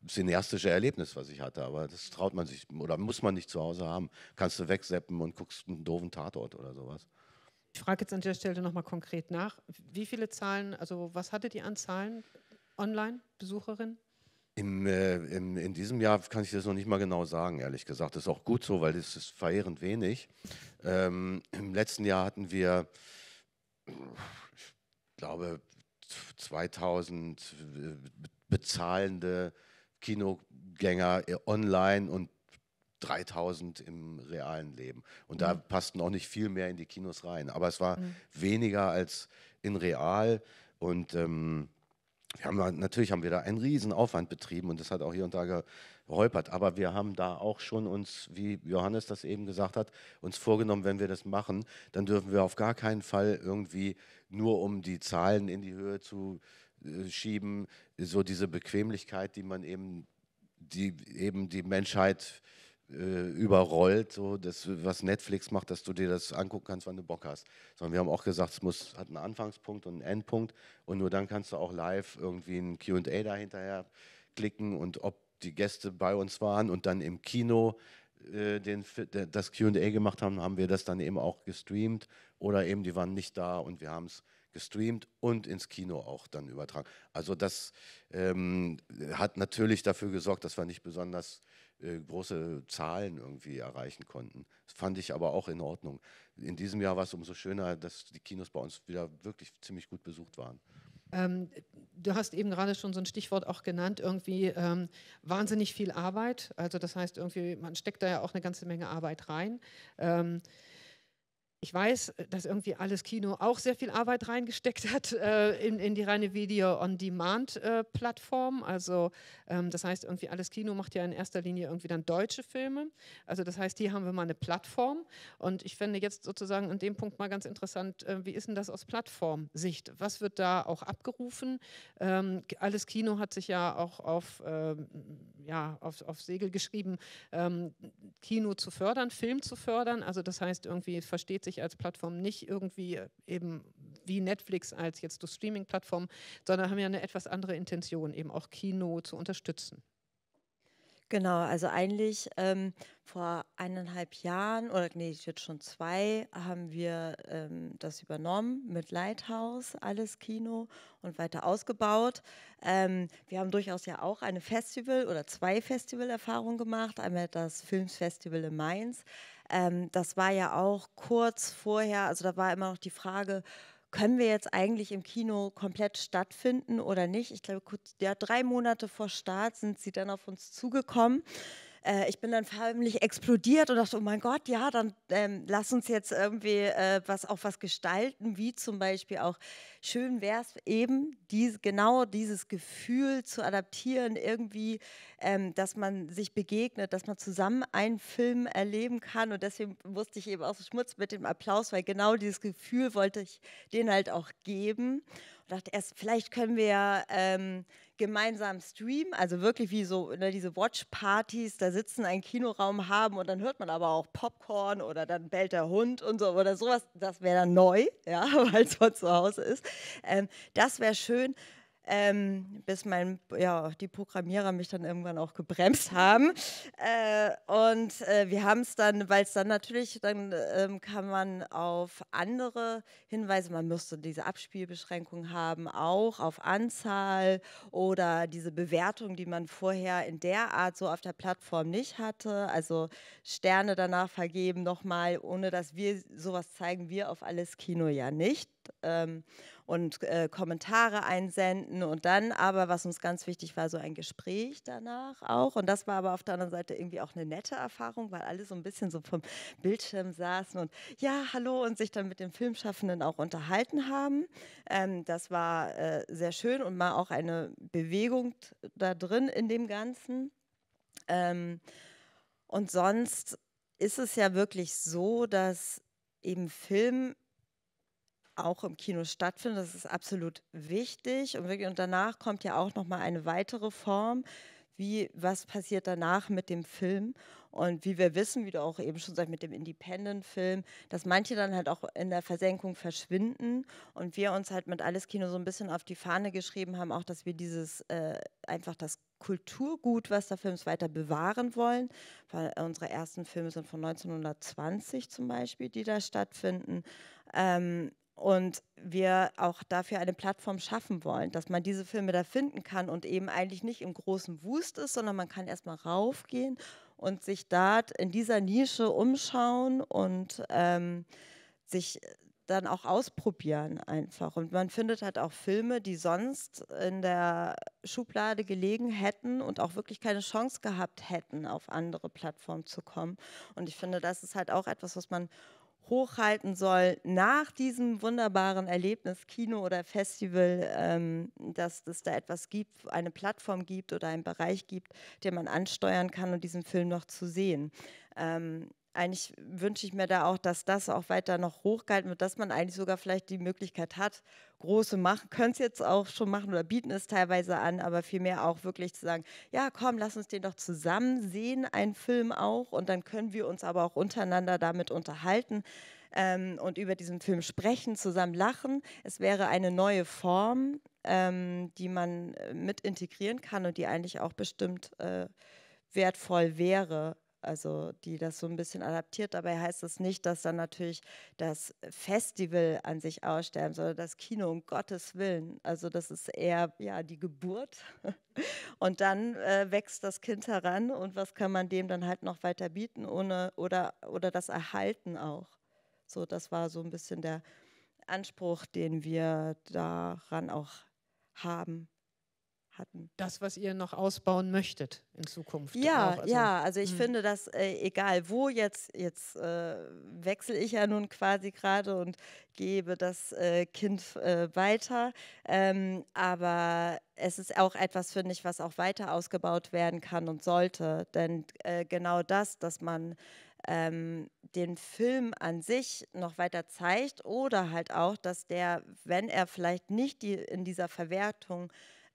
cineastische Erlebnis, was ich hatte. Aber das traut man sich oder muss man nicht zu Hause haben. Kannst du wegseppen und guckst einen doofen Tatort oder sowas. Ich frage jetzt an der Stelle nochmal konkret nach. Wie viele Zahlen, also was hatte die an Zahlen online, Besucherinnen? Im, äh, im, in diesem Jahr kann ich das noch nicht mal genau sagen, ehrlich gesagt. Das ist auch gut so, weil es ist verheerend wenig. Ähm, Im letzten Jahr hatten wir glaube, 2000 äh, bezahlende Kinogänger äh, online und 3000 im realen Leben. Und mhm. da passten auch nicht viel mehr in die Kinos rein. Aber es war mhm. weniger als in real. Und ähm, wir haben natürlich haben wir da einen riesen Aufwand betrieben und das hat auch hier und da holpert. Aber wir haben da auch schon uns, wie Johannes das eben gesagt hat, uns vorgenommen, wenn wir das machen, dann dürfen wir auf gar keinen Fall irgendwie nur um die Zahlen in die Höhe zu äh, schieben, so diese Bequemlichkeit, die man eben die, eben die Menschheit äh, überrollt, so das, was Netflix macht, dass du dir das angucken kannst, wann du Bock hast. Sondern wir haben auch gesagt, es muss, hat einen Anfangspunkt und einen Endpunkt und nur dann kannst du auch live irgendwie ein QA dahinterher klicken und ob die Gäste bei uns waren und dann im Kino äh, den, das QA gemacht haben, haben wir das dann eben auch gestreamt oder eben die waren nicht da und wir haben es gestreamt und ins Kino auch dann übertragen. Also das ähm, hat natürlich dafür gesorgt, dass wir nicht besonders äh, große Zahlen irgendwie erreichen konnten. Das fand ich aber auch in Ordnung. In diesem Jahr war es umso schöner, dass die Kinos bei uns wieder wirklich ziemlich gut besucht waren. Ähm, du hast eben gerade schon so ein Stichwort auch genannt, irgendwie ähm, wahnsinnig viel Arbeit. Also das heißt irgendwie, man steckt da ja auch eine ganze Menge Arbeit rein. Ähm, ich weiß, äh, dass irgendwie alles Kino auch sehr viel Arbeit reingesteckt hat äh, in, in, die reine Video-on-Demand-Plattform. Äh, also ähm, das heißt, irgendwie alles Kino macht ja in erster Linie irgendwie dann deutsche Filme. Also das heißt, hier haben wir mal eine Plattform. Und ich fände jetzt sozusagen an dem Punkt mal ganz interessant, äh, wie ist denn das aus Plattformsicht? Was wird da auch abgerufen? Ähm, alles Kino hat sich ja auch auf, ähm, ja, auf, auf Segel geschrieben, ähm, Kino zu fördern, Film zu fördern. Also das heißt, irgendwie versteht sich sich als Plattform nicht irgendwie äh, eben wie Netflix als jetzt durch Streaming-Plattform, sondern haben ja eine etwas andere Intention, eben auch Kino zu unterstützen. Genau, also eigentlich ähm, vor eineinhalb Jahren oder nee, jetzt schon zwei haben wir ähm, das übernommen mit Lighthouse, alles Kino und weiter ausgebaut. Ähm, wir haben durchaus ja auch eine Festival oder zwei Festival-Erfahrungen gemacht, einmal das Filmsfestival in Mainz ähm, das war ja auch kurz vorher, also da war immer noch die Frage, können wir jetzt eigentlich im Kino komplett stattfinden oder nicht? Ich glaube, kurz, ja, drei Monate vor Start sind sie dann auf uns zugekommen. Äh, ich bin dann förmlich explodiert und dachte, oh mein Gott, ja, dann ähm, lass uns jetzt irgendwie äh, was auch was gestalten, wie zum Beispiel auch schön wäre es eben, dies, genau dieses Gefühl zu adaptieren, irgendwie, ähm, dass man sich begegnet, dass man zusammen einen Film erleben kann. Und deswegen wusste ich eben auch so schmutz mit dem Applaus, weil genau dieses Gefühl wollte ich denen halt auch geben. Und dachte erst, vielleicht können wir ähm, gemeinsam streamen, also wirklich wie so ne, diese Watch-Partys, da sitzen, einen Kinoraum haben und dann hört man aber auch Popcorn oder dann bellt der Hund und so oder sowas, das wäre dann neu, ja, weil es von zu Hause ist. Ähm, das wäre schön. Ähm, bis mein, ja, die Programmierer mich dann irgendwann auch gebremst haben. Äh, und äh, wir haben es dann, weil es dann natürlich, dann ähm, kann man auf andere Hinweise, man müsste diese Abspielbeschränkung haben, auch auf Anzahl oder diese Bewertung, die man vorher in der Art so auf der Plattform nicht hatte. Also Sterne danach vergeben nochmal, ohne dass wir sowas zeigen wir auf alles Kino ja nicht. Ähm, und äh, Kommentare einsenden und dann aber, was uns ganz wichtig war, so ein Gespräch danach auch. Und das war aber auf der anderen Seite irgendwie auch eine nette Erfahrung, weil alle so ein bisschen so vom Bildschirm saßen und ja, hallo und sich dann mit den Filmschaffenden auch unterhalten haben. Ähm, das war äh, sehr schön und mal auch eine Bewegung da drin in dem Ganzen. Ähm, und sonst ist es ja wirklich so, dass eben Film auch im Kino stattfindet. Das ist absolut wichtig. Und, wirklich, und danach kommt ja auch nochmal eine weitere Form, wie was passiert danach mit dem Film. Und wie wir wissen, wie du auch eben schon sagst, mit dem Independent-Film, dass manche dann halt auch in der Versenkung verschwinden und wir uns halt mit Alles Kino so ein bisschen auf die Fahne geschrieben haben, auch, dass wir dieses äh, einfach das Kulturgut, was der ist, weiter bewahren wollen. Weil unsere ersten Filme sind von 1920 zum Beispiel, die da stattfinden. Ähm, und wir auch dafür eine Plattform schaffen wollen, dass man diese Filme da finden kann und eben eigentlich nicht im großen Wust ist, sondern man kann erstmal raufgehen und sich dort in dieser Nische umschauen und ähm, sich dann auch ausprobieren einfach. Und man findet halt auch Filme, die sonst in der Schublade gelegen hätten und auch wirklich keine Chance gehabt hätten, auf andere Plattformen zu kommen. Und ich finde, das ist halt auch etwas, was man hochhalten soll nach diesem wunderbaren Erlebnis, Kino oder Festival, ähm, dass es da etwas gibt, eine Plattform gibt oder einen Bereich gibt, den man ansteuern kann um diesen Film noch zu sehen. Ähm, eigentlich wünsche ich mir da auch, dass das auch weiter noch hochgehalten wird, dass man eigentlich sogar vielleicht die Möglichkeit hat, große machen, können es jetzt auch schon machen oder bieten es teilweise an, aber vielmehr auch wirklich zu sagen, ja komm, lass uns den doch zusammen sehen, einen Film auch, und dann können wir uns aber auch untereinander damit unterhalten. Ähm, und über diesen Film sprechen, zusammen lachen. Es wäre eine neue Form, ähm, die man äh, mit integrieren kann und die eigentlich auch bestimmt äh, wertvoll wäre also die das so ein bisschen adaptiert. Dabei heißt es das nicht, dass dann natürlich das Festival an sich aussterben, sondern das Kino um Gottes Willen. Also das ist eher ja die Geburt und dann äh, wächst das Kind heran und was kann man dem dann halt noch weiter bieten ohne oder oder das Erhalten auch. So, das war so ein bisschen der Anspruch, den wir daran auch haben hatten. Das, was ihr noch ausbauen möchtet in Zukunft. Ja, also, ja, also ich mh. Hm. finde, dass äh, egal wo jetzt, jetzt äh, wechsle ich ja nun quasi gerade und gebe das äh, Kind äh, weiter, ähm, aber es ist auch etwas, finde ich, was auch weiter ausgebaut werden kann und sollte, denn äh, genau das, dass man ähm, den Film an sich noch weiter zeigt oder halt auch, dass der, wenn er vielleicht nicht die, in dieser Verwertung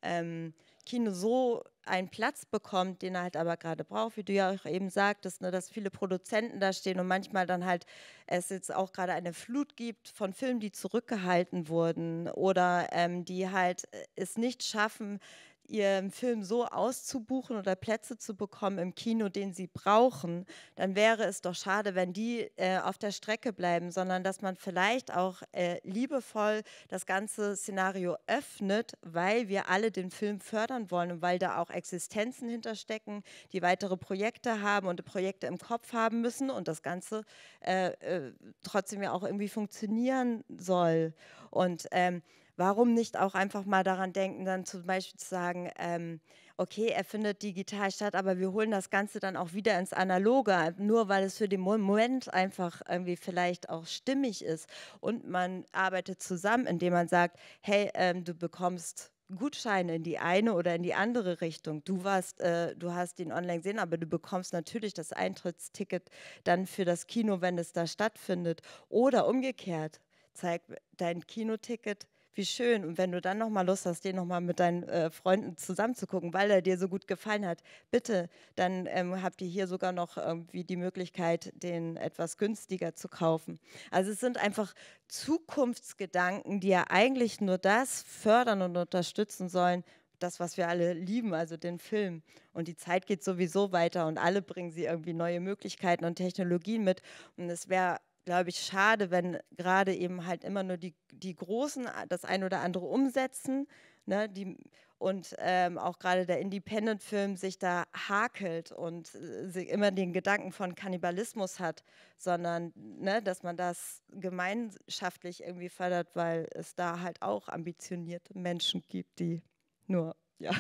ähm, Kino so einen Platz bekommt, den er halt aber gerade braucht, wie du ja auch eben sagtest, ne, dass viele Produzenten da stehen und manchmal dann halt es jetzt auch gerade eine Flut gibt von Filmen, die zurückgehalten wurden oder ähm, die halt äh, es nicht schaffen, ihren Film so auszubuchen oder Plätze zu bekommen im Kino, den sie brauchen, dann wäre es doch schade, wenn die äh, auf der Strecke bleiben, sondern dass man vielleicht auch äh, liebevoll das ganze Szenario öffnet, weil wir alle den Film fördern wollen und weil da auch Existenzen hinterstecken, die weitere Projekte haben und Projekte im Kopf haben müssen und das Ganze äh, äh trotzdem ja auch irgendwie funktionieren soll. Und ähm, warum nicht auch einfach mal daran denken, dann zum Beispiel zu sagen, ähm, okay, er findet digital statt, aber wir holen das Ganze dann auch wieder ins Analoge, nur weil es für den Moment einfach irgendwie vielleicht auch stimmig ist. Und man arbeitet zusammen, indem man sagt, hey, ähm, du bekommst Gutscheine in die eine oder in die andere Richtung. Du warst, äh, du hast ihn online gesehen, aber du bekommst natürlich das Eintrittsticket dann für das Kino, wenn es da stattfindet. Oder umgekehrt, zeig dein Kinoticket wie schön. Und wenn du dann nochmal Lust hast, den nochmal mit deinen äh, Freunden zusammenzugucken, weil er dir so gut gefallen hat, bitte, dann ähm, habt ihr hier sogar noch irgendwie die Möglichkeit, den etwas günstiger zu kaufen. Also es sind einfach Zukunftsgedanken, die ja eigentlich nur das fördern und unterstützen sollen, das, was wir alle lieben, also den Film. Und die Zeit geht sowieso weiter und alle bringen sie irgendwie neue Möglichkeiten und Technologien mit. Und es wäre glaube ich, schade, wenn gerade eben halt immer nur die, die Großen das ein oder andere umsetzen ne, die, und ähm, auch gerade der Independent-Film sich da hakelt und äh, immer den Gedanken von Kannibalismus hat, sondern ne, dass man das gemeinschaftlich irgendwie fördert, weil es da halt auch ambitionierte Menschen gibt, die nur ja,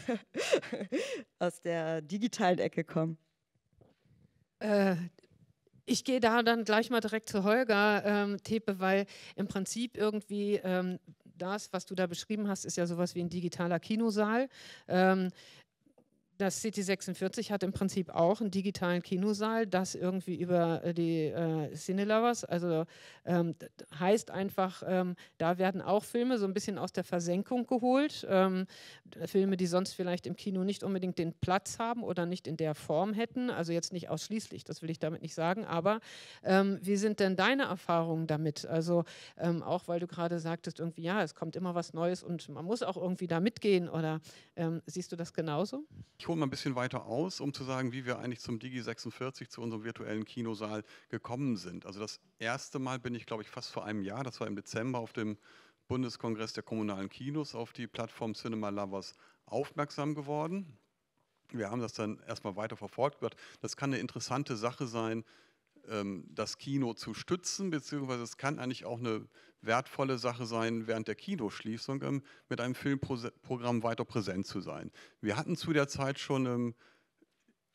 aus der digitalen Ecke kommen. Äh, ich gehe da dann gleich mal direkt zu Holger, ähm, Tepe, weil im Prinzip irgendwie ähm, das, was du da beschrieben hast, ist ja sowas wie ein digitaler Kinosaal. Ähm, das City 46 hat im Prinzip auch einen digitalen Kinosaal, das irgendwie über äh, die äh, Cinelovers, also ähm, heißt einfach, ähm, da werden auch Filme so ein bisschen aus der Versenkung geholt. Ähm, Filme, die sonst vielleicht im Kino nicht unbedingt den Platz haben oder nicht in der Form hätten, also jetzt nicht ausschließlich, das will ich damit nicht sagen, aber ähm, wie sind denn deine Erfahrungen damit? Also ähm, auch, weil du gerade sagtest, irgendwie, ja, es kommt immer was Neues und man muss auch irgendwie da mitgehen oder ähm, siehst du das genauso? ich hole mal ein bisschen weiter aus, um zu sagen, wie wir eigentlich zum Digi 46, zu unserem virtuellen Kinosaal gekommen sind. Also das erste Mal bin ich, glaube ich, fast vor einem Jahr, das war im Dezember auf dem Bundeskongress der kommunalen Kinos, auf die Plattform Cinema Lovers aufmerksam geworden. Wir haben das dann erstmal weiter verfolgt. Das kann eine interessante Sache sein, ähm, das Kino zu stützen, beziehungsweise es kann eigentlich auch eine wertvolle Sache sein, während der Kinoschließung ähm, mit einem Filmprogramm weiter präsent zu sein. Wir hatten zu der Zeit schon ähm,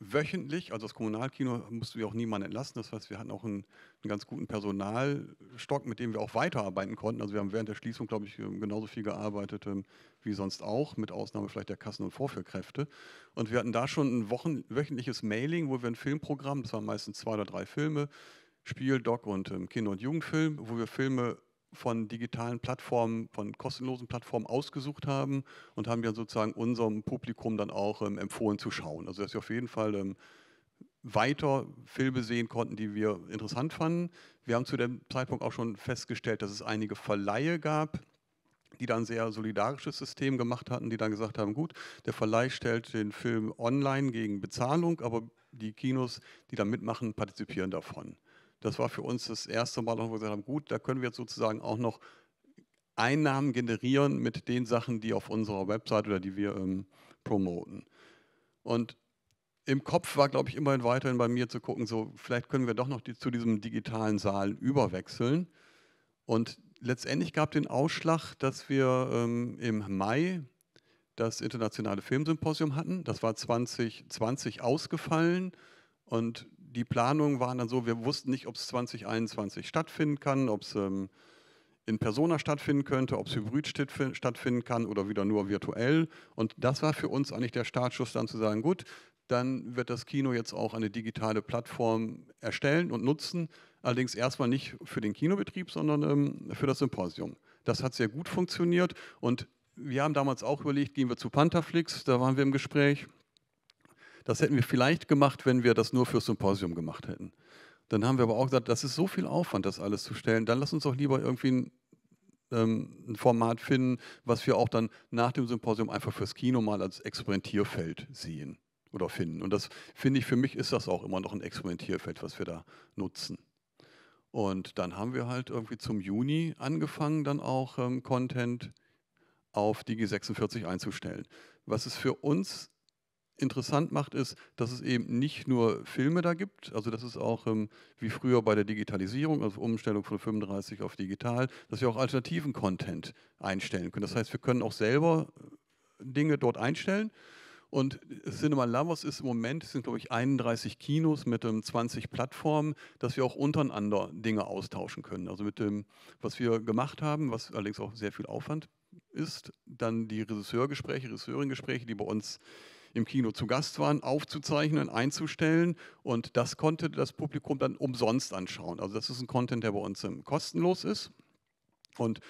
wöchentlich, also das Kommunalkino mussten wir auch niemanden entlassen. Das heißt, wir hatten auch einen, einen, ganz guten Personalstock, mit dem wir auch weiterarbeiten konnten. Also wir haben während der Schließung, glaube ich, ähm, genauso viel gearbeitet ähm, wie sonst auch, mit Ausnahme vielleicht der Kassen- und Vorführkräfte. Und wir hatten da schon ein Wochen, wöchentliches Mailing, wo wir ein Filmprogramm, das waren meistens zwei oder drei Filme, Spiel, Doc und ähm, Kinder- und Jugendfilm, wo wir Filme von digitalen Plattformen, von kostenlosen Plattformen ausgesucht haben und haben dann sozusagen unserem Publikum dann auch ähm, empfohlen zu schauen. Also dass wir auf jeden Fall ähm, weiter Filme sehen konnten, die wir interessant fanden. Wir haben zu dem Zeitpunkt auch schon festgestellt, dass es einige Verleihe gab, die dann ein sehr solidarisches System gemacht hatten, die dann gesagt haben, gut, der Verleih stellt den Film online gegen Bezahlung, aber die Kinos, die da mitmachen, partizipieren davon. Das war für uns das erste Mal, wo wir gesagt haben, gut, da können wir jetzt sozusagen auch noch Einnahmen generieren mit den Sachen, die auf unserer Website oder die wir ähm, promoten. Und im Kopf war, glaube ich, immerhin weiterhin bei mir zu gucken, so vielleicht können wir doch noch die, zu diesem digitalen Saal überwechseln. Und letztendlich gab den Ausschlag, dass wir ähm, im Mai das internationale Filmsymposium hatten. Das war 2020 ausgefallen und die Planungen waren dann so, wir wussten nicht, ob es 2021 stattfinden kann, ob es ähm, in Persona stattfinden könnte, ob es hybrid stattfinden kann oder wieder nur virtuell. Und das war für uns eigentlich der Startschuss, dann zu sagen, gut, dann wird das Kino jetzt auch eine digitale Plattform erstellen und nutzen. Allerdings erstmal nicht für den Kinobetrieb, sondern ähm, für das Symposium. Das hat sehr gut funktioniert und wir haben damals auch überlegt, gehen wir zu Pantherflix, da waren wir im Gespräch. Das hätten wir vielleicht gemacht, wenn wir das nur fürs Symposium gemacht hätten. Dann haben wir aber auch gesagt, das ist so viel Aufwand, das alles zu stellen. Dann lass uns doch lieber irgendwie ein, ähm, ein Format finden, was wir auch dann nach dem Symposium einfach fürs Kino mal als Experimentierfeld sehen oder finden. Und das finde ich, für mich ist das auch immer noch ein Experimentierfeld, was wir da nutzen. Und dann haben wir halt irgendwie zum Juni angefangen, dann auch ähm, Content auf digi 46 einzustellen. Was es für uns interessant macht, ist, dass es eben nicht nur Filme da gibt, also dass es auch ähm, wie früher bei der Digitalisierung, also Umstellung von 35 auf digital, dass wir auch alternativen Content einstellen können. Das heißt, wir können auch selber äh, Dinge dort einstellen. Und Cinema Lovers ist im Moment, sind glaube ich 31 Kinos mit um, ähm, 20 Plattformen, dass wir auch untereinander Dinge austauschen können. Also mit dem, was wir gemacht haben, was allerdings auch sehr viel Aufwand ist, dann die Regisseurgespräche, Regisseurengespräche, die bei uns im Kino zu Gast waren, aufzuzeichnen, einzustellen. Und das konnte das Publikum dann umsonst anschauen. Also das ist ein Content, der bei uns kostenlos ist. Und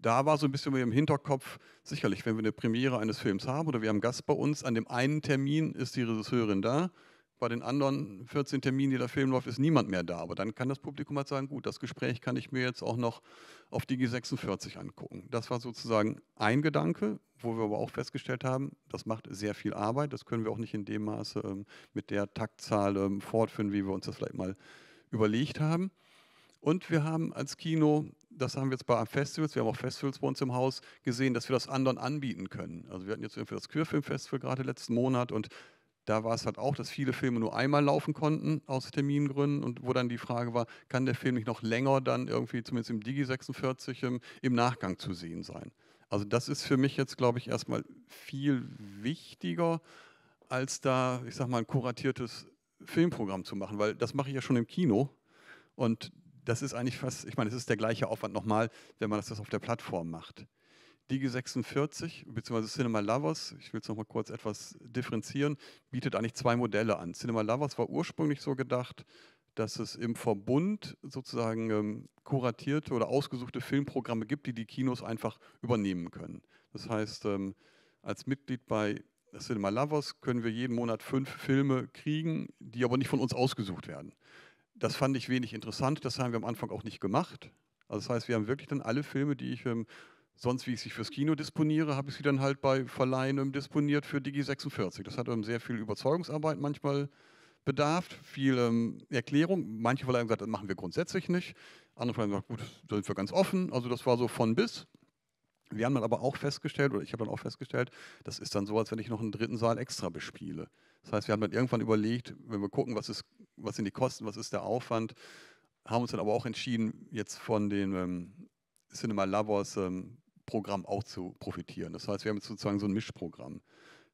da war so ein bisschen im Hinterkopf, sicherlich, wenn wir eine Premiere eines Films haben oder wir haben einen Gast bei uns, an dem einen Termin ist die Regisseurin da bei den anderen 14 Terminen, die der Film läuft, ist niemand mehr da. Aber dann kann das Publikum halt sagen, gut, das Gespräch kann ich mir jetzt auch noch auf die G46 angucken. Das war sozusagen ein Gedanke, wo wir aber auch festgestellt haben, das macht sehr viel Arbeit. Das können wir auch nicht in dem Maße ähm, mit der Taktzahl ähm, fortführen, wie wir uns das vielleicht mal überlegt haben. Und wir haben als Kino, das haben wir jetzt bei Festivals, wir haben auch Festivals bei uns im Haus gesehen, dass wir das anderen anbieten können. Also wir hatten jetzt für das Queerfilmfestival gerade letzten Monat und da war es halt auch, dass viele Filme nur einmal laufen konnten aus Termingründen und wo dann die Frage war, kann der Film nicht noch länger dann irgendwie zumindest im Digi 46 im, im Nachgang zu sehen sein? Also das ist für mich jetzt, glaube ich, erstmal viel wichtiger, als da, ich sag mal, ein kuratiertes Filmprogramm zu machen, weil das mache ich ja schon im Kino und das ist eigentlich fast, ich meine, es ist der gleiche Aufwand nochmal, wenn man das auf der Plattform macht. Digi 46 bzw. Cinema Lovers, ich will es nochmal kurz etwas differenzieren, bietet eigentlich zwei Modelle an. Cinema Lovers war ursprünglich so gedacht, dass es im Verbund sozusagen ähm, kuratierte oder ausgesuchte Filmprogramme gibt, die die Kinos einfach übernehmen können. Das heißt, ähm, als Mitglied bei Cinema Lovers können wir jeden Monat fünf Filme kriegen, die aber nicht von uns ausgesucht werden. Das fand ich wenig interessant, das haben wir am Anfang auch nicht gemacht. Also das heißt, wir haben wirklich dann alle Filme, die ich ähm, sonst, wie ich sie fürs Kino disponiere, habe ich sie dann halt bei Verleihen disponiert für Digi46. Das hat ähm, sehr viel Überzeugungsarbeit manchmal bedarf, viel ähm, Erklärung. Manche Verleihen haben gesagt, das machen wir grundsätzlich nicht. Andere Verleihen haben gesagt, gut, da sind wir ganz offen. Also das war so von bis. Wir haben dann aber auch festgestellt, oder ich habe dann auch festgestellt, das ist dann so, als wenn ich noch einen dritten Saal extra bespiele. Das heißt, wir haben dann irgendwann überlegt, wenn wir gucken, was, ist, was sind die Kosten, was ist der Aufwand, haben uns dann aber auch entschieden, jetzt von den ähm, Cinema Lovers ähm, Programm auch zu profitieren. Das heißt, wir haben jetzt sozusagen so ein Mischprogramm.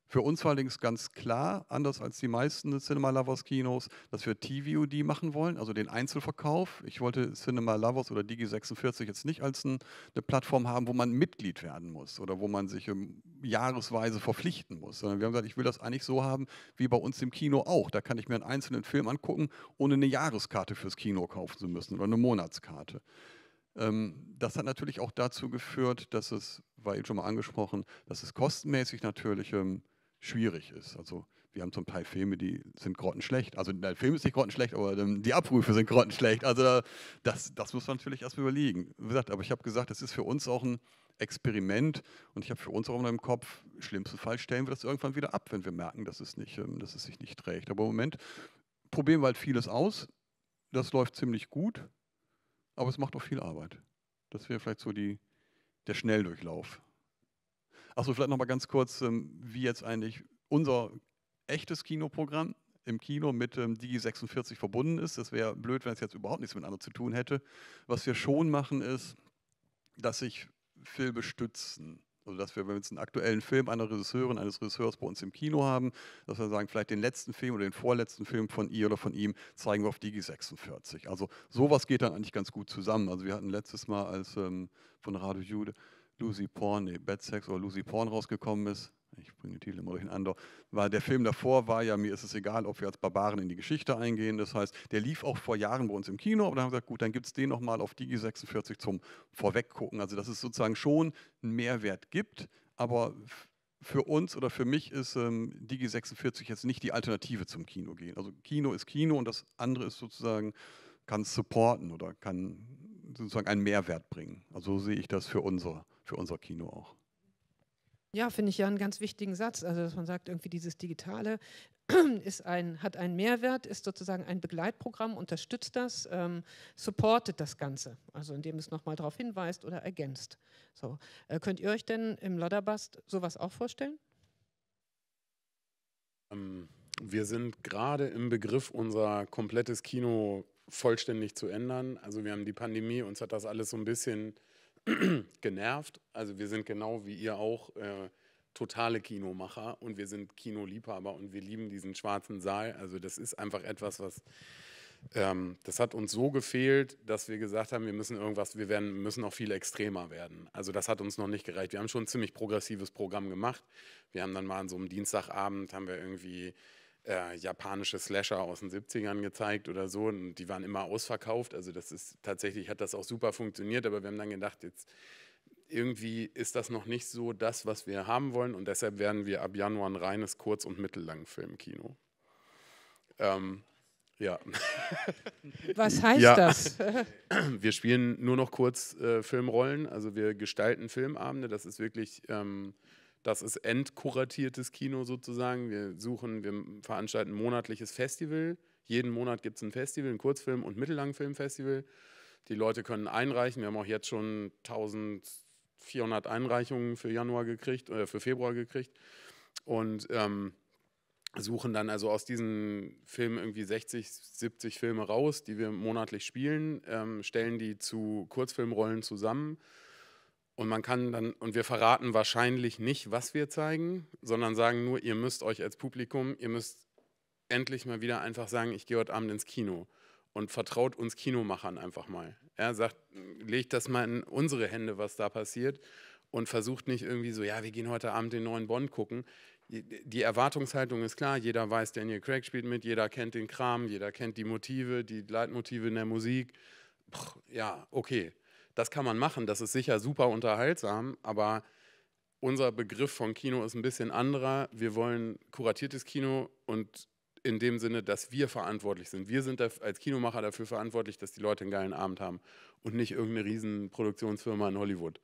Für uns war allerdings ganz klar, anders als die meisten Cinema Lovers Kinos, dass wir TVOD machen wollen, also den Einzelverkauf. Ich wollte Cinema Lovers oder Digi46 jetzt nicht als ein, eine Plattform haben, wo man Mitglied werden muss oder wo man sich ähm, jahresweise verpflichten muss, sondern wir haben gesagt, ich will das eigentlich so haben wie bei uns im Kino auch. Da kann ich mir einen einzelnen Film angucken, ohne eine Jahreskarte fürs Kino kaufen zu müssen oder eine Monatskarte. Ähm, das hat natürlich auch dazu geführt, dass es, war eben schon mal angesprochen, dass es kostenmäßig natürlich ähm, schwierig ist. Also wir haben zum Teil Filme, die sind grottenschlecht. Also der Film ist nicht grottenschlecht, aber ähm, die Abrufe sind grottenschlecht. Also das, das muss man natürlich erstmal überlegen. Wie gesagt, aber ich habe gesagt, das ist für uns auch ein Experiment und ich habe für uns auch in im Kopf, im schlimmsten Fall stellen wir das irgendwann wieder ab, wenn wir merken, dass es, nicht, ähm, dass es sich nicht trägt. Aber im Moment probieren wir halt vieles aus. Das läuft ziemlich gut aber es macht auch viel Arbeit. Das wäre vielleicht so die, der Schnelldurchlauf. Achso, vielleicht nochmal ganz kurz, ähm, wie jetzt eigentlich unser echtes Kinoprogramm im Kino mit ähm, Digi 46 verbunden ist. Das wäre blöd, wenn es jetzt überhaupt nichts miteinander zu tun hätte. Was wir schon machen ist, dass sich Filme stützen. Also, dass wir, wenn wir jetzt einen aktuellen Film einer Regisseurin, eines Regisseurs bei uns im Kino haben, dass wir sagen, vielleicht den letzten Film oder den vorletzten Film von ihr oder von ihm zeigen wir auf Digi46. Also, sowas geht dann eigentlich ganz gut zusammen. Also, wir hatten letztes Mal, als ähm, von Radio Jude Lucy Porn, nee, Bad Sex oder Lucy Porn rausgekommen ist, ich bringe den Titel immer durcheinander, weil der Film davor war ja, mir ist es egal, ob wir als Barbaren in die Geschichte eingehen. Das heißt, der lief auch vor Jahren bei uns im Kino, aber dann haben wir gesagt, gut, dann gibt es den nochmal auf Digi 46 zum Vorweggucken. Also, dass es sozusagen schon einen Mehrwert gibt, aber für uns oder für mich ist ähm, Digi 46 jetzt nicht die Alternative zum Kino gehen. Also, Kino ist Kino und das andere ist sozusagen, kann supporten oder kann sozusagen einen Mehrwert bringen. Also, so sehe ich das für unser, für unser Kino auch. Ja, finde ich ja einen ganz wichtigen Satz. Also, dass man sagt, irgendwie dieses Digitale ist ein, hat einen Mehrwert, ist sozusagen ein Begleitprogramm, unterstützt das, ähm, supportet das Ganze, also indem es nochmal darauf hinweist oder ergänzt. So. Äh, könnt ihr euch denn im Lodderbust sowas auch vorstellen? Ähm, wir sind gerade im Begriff, unser komplettes Kino vollständig zu ändern. Also wir haben die Pandemie, uns hat das alles so ein bisschen genervt. Also wir sind genau wie ihr auch äh, totale Kinomacher und wir sind Kinoliebhaber und wir lieben diesen schwarzen Saal. Also das ist einfach etwas, was ähm, das hat uns so gefehlt, dass wir gesagt haben, wir müssen irgendwas, wir werden, müssen auch viel extremer werden. Also das hat uns noch nicht gereicht. Wir haben schon ein ziemlich progressives Programm gemacht. Wir haben dann mal an so einem Dienstagabend haben wir irgendwie äh, japanische Slasher aus den 70ern gezeigt oder so. Und die waren immer ausverkauft. Also das ist tatsächlich, hat das auch super funktioniert, aber wir haben dann gedacht, jetzt irgendwie ist das noch nicht so das, was wir haben wollen. Und deshalb werden wir ab Januar ein reines Kurz- und Mittellangfilmkino. Ähm, ja. Was heißt ja. das? Wir spielen nur noch Kurzfilmrollen, äh, also wir gestalten Filmabende. Das ist wirklich ähm, das ist endkuratiertes Kino sozusagen. Wir suchen, wir veranstalten ein monatliches Festival. Jeden Monat gibt es ein Festival, ein Kurzfilm- und Mittellangfilmfestival. Die Leute können einreichen. Wir haben auch jetzt schon 1400 Einreichungen für Januar gekriegt oder äh, für Februar gekriegt. Und ähm, suchen dann also aus diesen Filmen irgendwie 60, 70 Filme raus, die wir monatlich spielen, ähm, stellen die zu Kurzfilmrollen zusammen und man kann dann, und wir verraten wahrscheinlich nicht, was wir zeigen, sondern sagen nur, ihr müsst euch als Publikum, ihr müsst endlich mal wieder einfach sagen, ich gehe heute Abend ins Kino und vertraut uns Kinomachern einfach mal. Er sagt, legt das mal in unsere Hände, was da passiert und versucht nicht irgendwie so, ja, wir gehen heute Abend den neuen Bond gucken. Die Erwartungshaltung ist klar, jeder weiß, Daniel Craig spielt mit, jeder kennt den Kram, jeder kennt die Motive, die Leitmotive in der Musik. Puh, ja, okay das kann man machen, das ist sicher super unterhaltsam, aber unser Begriff von Kino ist ein bisschen anderer. Wir wollen kuratiertes Kino und in dem Sinne, dass wir verantwortlich sind. Wir sind als Kinomacher dafür verantwortlich, dass die Leute einen geilen Abend haben und nicht irgendeine Riesenproduktionsfirma in Hollywood.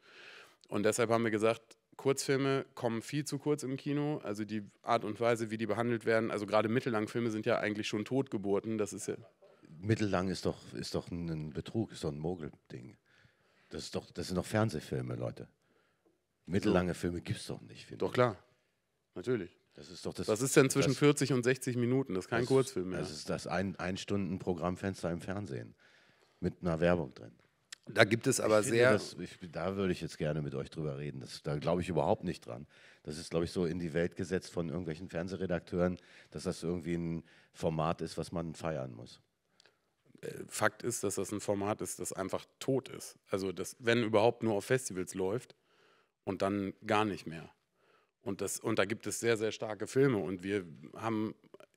Und deshalb haben wir gesagt, Kurzfilme kommen viel zu kurz im Kino. Also die Art und Weise, wie die behandelt werden, also gerade Mittellangfilme sind ja eigentlich schon Totgeburten. Das ist ja mittellang ist doch, ist doch ein Betrug, ist doch ein Mogelding. Das, ist doch, das sind doch Fernsehfilme, Leute. Mittellange Filme gibt es doch nicht, finde Doch klar, natürlich. Das ist doch das. Was ist denn zwischen das, 40 und 60 Minuten? Das ist kein das, Kurzfilm mehr. Das ist das ein, ein Stunden Programmfenster im Fernsehen mit einer Werbung drin. Da gibt es aber finde, sehr. Das, ich, da würde ich jetzt gerne mit euch drüber reden. Das, da glaube ich überhaupt nicht dran. Das ist, glaube ich, so in die Welt gesetzt von irgendwelchen Fernsehredakteuren, dass das irgendwie ein Format ist, was man feiern muss. Fakt ist, dass das ein Format ist, das einfach tot ist. Also, das, wenn überhaupt nur auf Festivals läuft und dann gar nicht mehr. Und, das, und da gibt es sehr, sehr starke Filme. Und wir haben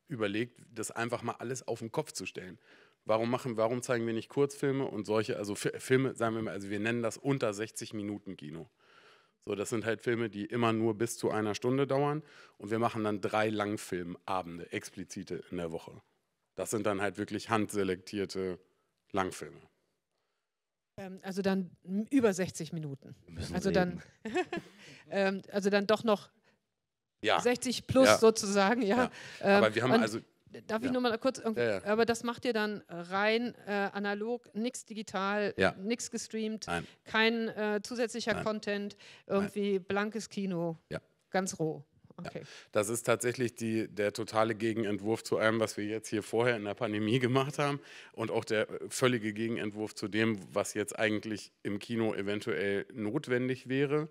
überlegt, das einfach mal alles auf den Kopf zu stellen. Warum, machen, warum zeigen wir nicht Kurzfilme und solche, also Filme, sagen wir mal, also wir nennen das unter 60 Minuten Kino. So, das sind halt Filme, die immer nur bis zu einer Stunde dauern. Und wir machen dann drei Langfilmabende, explizite in der Woche. Das sind dann halt wirklich handselektierte Langfilme. Ähm, also dann über 60 Minuten. Also reden. dann, ähm, also dann doch noch ja. 60 plus ja. sozusagen, ja. ja. Ähm, aber wir haben also. Darf ich nur mal kurz, aber das macht ihr dann rein äh, analog, nichts digital, nichts gestreamt, Nein. kein äh, zusätzlicher Nein. Content, irgendwie Nein. blankes Kino, ganz roh okay. Ja, das ist tatsächlich die, der totale Gegenentwurf zu allem, was wir jetzt hier vorher in der Pandemie gemacht haben und auch der äh, völlige Gegenentwurf zu dem, was jetzt eigentlich im Kino eventuell notwendig wäre.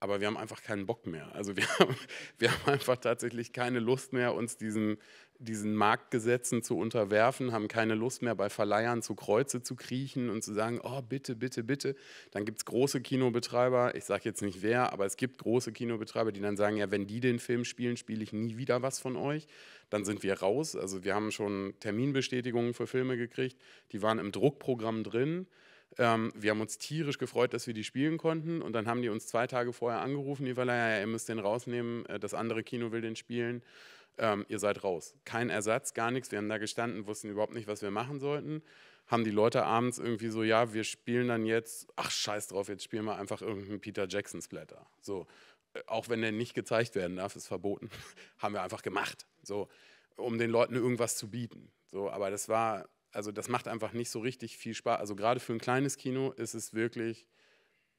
Aber wir haben einfach keinen Bock mehr. Also wir haben, wir haben einfach tatsächlich keine Lust mehr, uns diesen diesen Marktgesetzen zu unterwerfen, haben keine Lust mehr bei Verleihern zu Kreuze zu kriechen und zu sagen, oh bitte, bitte, bitte. Dann gibt es große Kinobetreiber, ich sage jetzt nicht wer, aber es gibt große Kinobetreiber, die dann sagen, ja, wenn die den Film spielen, spiele ich nie wieder was von euch. Dann sind wir raus. Also wir haben schon Terminbestätigungen für Filme gekriegt, die waren im Druckprogramm drin. Ähm, wir haben uns tierisch gefreut, dass wir die spielen konnten. Und dann haben die uns zwei Tage vorher angerufen, die Verleiher, ja, ihr müsst den rausnehmen, äh, das andere Kino will den spielen ähm, ihr seid raus. Kein Ersatz, gar nichts. Wir haben da gestanden, wussten überhaupt nicht, was wir machen sollten. Haben die Leute abends irgendwie so, ja, wir spielen dann jetzt, ach scheiß drauf, jetzt spielen wir einfach irgendeinen Peter Jackson Splatter. So, äh, auch wenn der nicht gezeigt werden darf, ist verboten, haben wir einfach gemacht. So, um den Leuten irgendwas zu bieten. So, aber das war, also das macht einfach nicht so richtig viel Spaß. Also gerade für ein kleines Kino ist es wirklich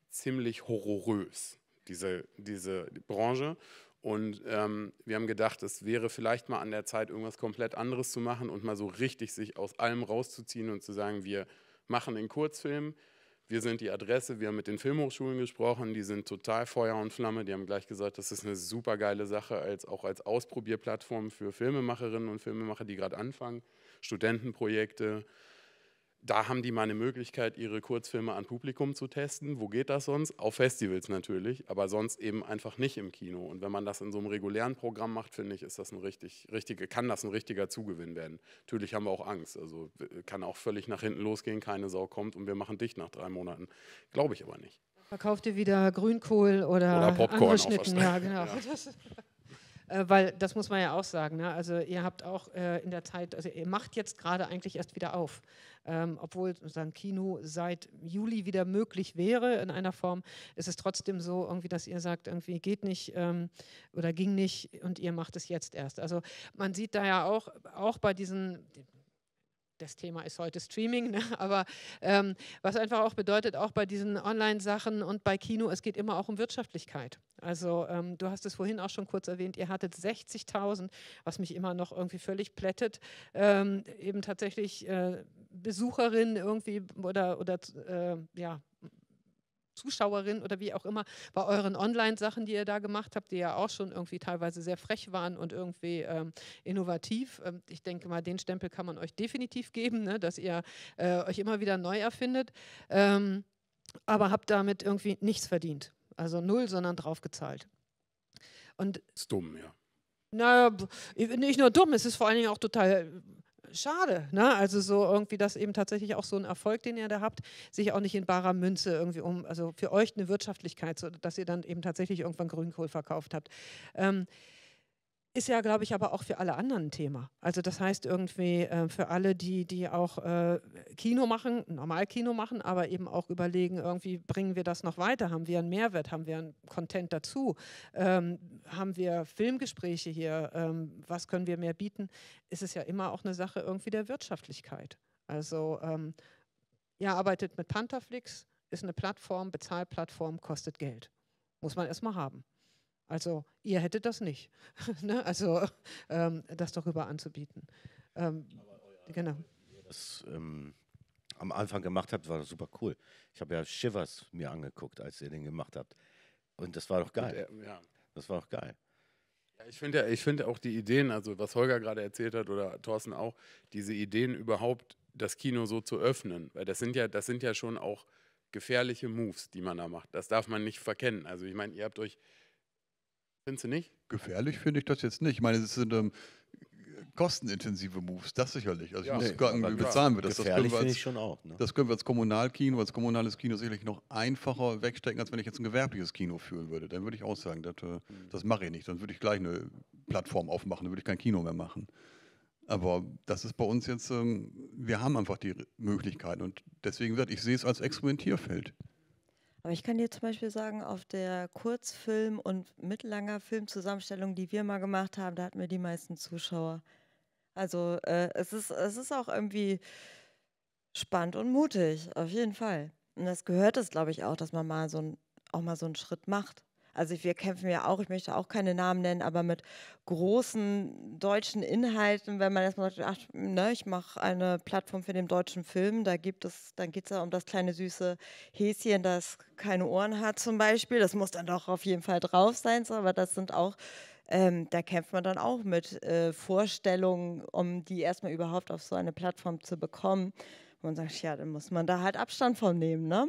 ziemlich horrorös, diese, diese Branche. Und ähm, wir haben gedacht, es wäre vielleicht mal an der Zeit, irgendwas komplett anderes zu machen und mal so richtig sich aus allem rauszuziehen und zu sagen, wir machen einen Kurzfilm, wir sind die Adresse, wir haben mit den Filmhochschulen gesprochen, die sind total Feuer und Flamme, die haben gleich gesagt, das ist eine super geile Sache, als, auch als Ausprobierplattform für Filmemacherinnen und Filmemacher, die gerade anfangen, Studentenprojekte, da haben die mal eine Möglichkeit, ihre Kurzfilme an Publikum zu testen. Wo geht das sonst? Auf Festivals natürlich, aber sonst eben einfach nicht im Kino. Und wenn man das in so einem regulären Programm macht, finde ich, ist das ein richtig, richtige, kann das ein richtiger Zugewinn werden. Natürlich haben wir auch Angst. Also kann auch völlig nach hinten losgehen, keine Sau kommt und wir machen dicht nach drei Monaten. Glaube ich aber nicht. Verkauft ihr wieder Grünkohl oder, oder Popcorn Schnitten? Ja, genau. Ja. Das, äh, weil das muss man ja auch sagen. Ne? Also ihr habt auch äh, in der Zeit, also ihr macht jetzt gerade eigentlich erst wieder auf ähm, obwohl sozusagen Kino seit Juli wieder möglich wäre in einer Form, ist es trotzdem so irgendwie, dass ihr sagt, irgendwie geht nicht ähm, oder ging nicht und ihr macht es jetzt erst. Also man sieht da ja auch, auch bei diesen, das Thema ist heute Streaming, ne? aber ähm, was einfach auch bedeutet, auch bei diesen Online-Sachen und bei Kino, es geht immer auch um Wirtschaftlichkeit. Also ähm, du hast es vorhin auch schon kurz erwähnt, ihr hattet 60.000, was mich immer noch irgendwie völlig plättet, ähm, eben tatsächlich äh, Besucherinnen irgendwie oder, oder äh, ja, Zuschauerin oder wie auch immer bei euren Online-Sachen, die ihr da gemacht habt, die ja auch schon irgendwie teilweise sehr frech waren und irgendwie ähm, innovativ. Ähm, ich denke mal, den Stempel kann man euch definitiv geben, ne, dass ihr äh, euch immer wieder neu erfindet. Ähm, aber habt damit irgendwie nichts verdient. Also null, sondern draufgezahlt. Und ist dumm, ja. Naja, nicht nur dumm, es ist vor allen Dingen auch total äh, schade. Ne? Also so irgendwie dass eben tatsächlich auch so ein Erfolg, den ihr da habt, sich auch nicht in barer Münze irgendwie um, also für euch eine Wirtschaftlichkeit, so dass ihr dann eben tatsächlich irgendwann Grünkohl verkauft habt. Ähm, ist ja, glaube ich, aber auch für alle anderen ein Thema. Also das heißt irgendwie äh, für alle, die, die auch äh, Kino machen, normal Kino machen, aber eben auch überlegen, irgendwie bringen wir das noch weiter, haben wir einen Mehrwert, haben wir einen Content dazu, ähm, haben wir Filmgespräche hier, ähm, was können wir mehr bieten, ist es ja immer auch eine Sache irgendwie der Wirtschaftlichkeit. Also ähm, ihr arbeitet mit Pantherflix, ist eine Plattform, Bezahlplattform, kostet Geld. Muss man erstmal haben. Also ihr hättet das nicht. ne? Also ähm, das darüber anzubieten. Ähm, genau. Das, ähm, am Anfang gemacht habt, war das super cool. Ich habe ja Shivers mir angeguckt, als ihr den gemacht habt. Und das war doch geil. Und, ähm, ja. Das war doch geil. Ja, ich finde ja, find auch die Ideen, also was Holger gerade erzählt hat oder Thorsten auch, diese Ideen überhaupt, das Kino so zu öffnen. Weil das sind ja, das sind ja schon auch gefährliche Moves, die man da macht. Das darf man nicht verkennen. Also ich meine, ihr habt euch sind sie nicht? Gefährlich finde ich das jetzt nicht. Ich meine, es sind ähm, kostenintensive Moves, das sicherlich. Also ich Ja. muss Nee, gucken, wie bezahlen wir das? Das Gefährlich können wir, finde ich schon auch. Ne? das können wir als Kommunalkino, als kommunales Kino sicherlich noch einfacher wegstecken, als wenn ich jetzt ein gewerbliches Kino führen würde. Dann würde ich auch sagen, das, äh, hm. das mache ich nicht. Dann würde ich gleich eine Plattform aufmachen, dann würde ich kein Kino mehr machen. Aber das ist bei uns jetzt, ähm, wir haben einfach die Möglichkeiten und deswegen wird, ich sehe es als Experimentierfeld. Aber ich kann dir zum Beispiel sagen, auf der Kurzfilm- und mittellanger Filmzusammenstellung, die wir mal gemacht haben, da hatten wir die meisten Zuschauer. Also äh, es, ist, es ist auch irgendwie spannend und mutig, auf jeden Fall. Und das gehört es, glaube ich, auch, dass man mal so ein, auch mal so einen Schritt macht also wir kämpfen ja auch, ich möchte auch keine Namen nennen, aber mit großen deutschen Inhalten, wenn man erstmal sagt, ach, ne, ich mache eine Plattform für den deutschen Film, da gibt es, dann geht es ja um das kleine süße Häschen, das keine Ohren hat zum Beispiel. Das muss dann doch auf jeden Fall drauf sein, so, aber das sind auch ähm, da kämpft man dann auch mit äh, Vorstellungen, um die erstmal überhaupt auf so eine Plattform zu bekommen. Und man sagt, ja, dann muss man da halt Abstand von nehmen, ne?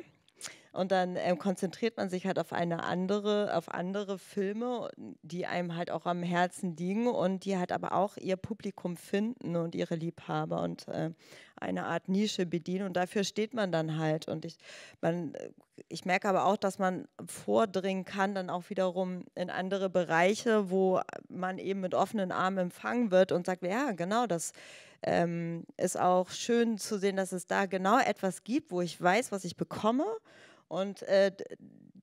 Und dann ähm, konzentriert man sich halt auf eine andere, auf andere Filme, die einem halt auch am Herzen liegen und die halt aber auch ihr Publikum finden und ihre Liebhaber. Und äh, eine Art Nische bedienen und dafür steht man dann halt. Und ich, man, ich merke aber auch, dass man vordringen kann, dann auch wiederum in andere Bereiche, wo man eben mit offenen Armen empfangen wird und sagt, ja, genau, das ähm, ist auch schön zu sehen, dass es da genau etwas gibt, wo ich weiß, was ich bekomme. Und äh,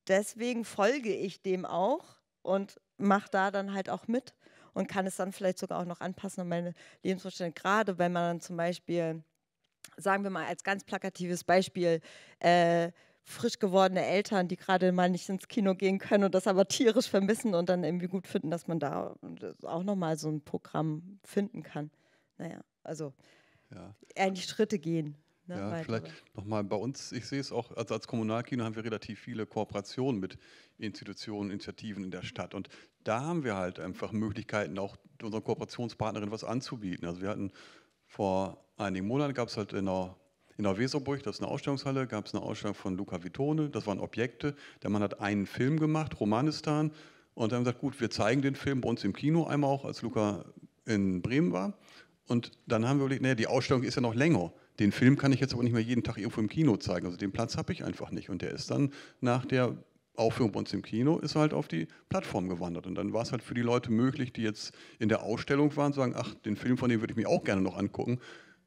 deswegen folge ich dem auch und mache da dann halt auch mit und kann es dann vielleicht sogar auch noch anpassen an meine Lebensumstände. Gerade wenn man dann zum Beispiel sagen wir mal als ganz plakatives Beispiel, äh, frisch gewordene Eltern, die gerade mal nicht ins Kino gehen können und das aber tierisch vermissen und dann irgendwie gut finden, dass man da auch nochmal so ein Programm finden kann. Naja, also ja. eigentlich Schritte gehen. Ne, ja, vielleicht nochmal bei uns, ich sehe es auch, also als Kommunalkino haben wir relativ viele Kooperationen mit Institutionen, Initiativen in der Stadt. Und da haben wir halt einfach Möglichkeiten, auch unseren Kooperationspartnerinnen was anzubieten. Also wir hatten vor einigen Monaten gab es halt in der, in der Weserburg, das ist eine Ausstellungshalle, gab es eine Ausstellung von Luca Vitone. Das waren Objekte. Der Mann hat einen Film gemacht, Romanistan. Und dann haben wir gesagt, gut, wir zeigen den Film bei uns im Kino, einmal auch, als Luca in Bremen war. Und dann haben wir überlegt, naja, die Ausstellung ist ja noch länger. Den Film kann ich jetzt aber nicht mehr jeden Tag irgendwo im Kino zeigen. Also den Platz habe ich einfach nicht. Und der ist dann nach der Aufführung bei uns im Kino, ist halt auf die Plattform gewandert. Und dann war es halt für die Leute möglich, die jetzt in der Ausstellung waren, sagen, ach, den Film von dem würde ich mir auch gerne noch angucken.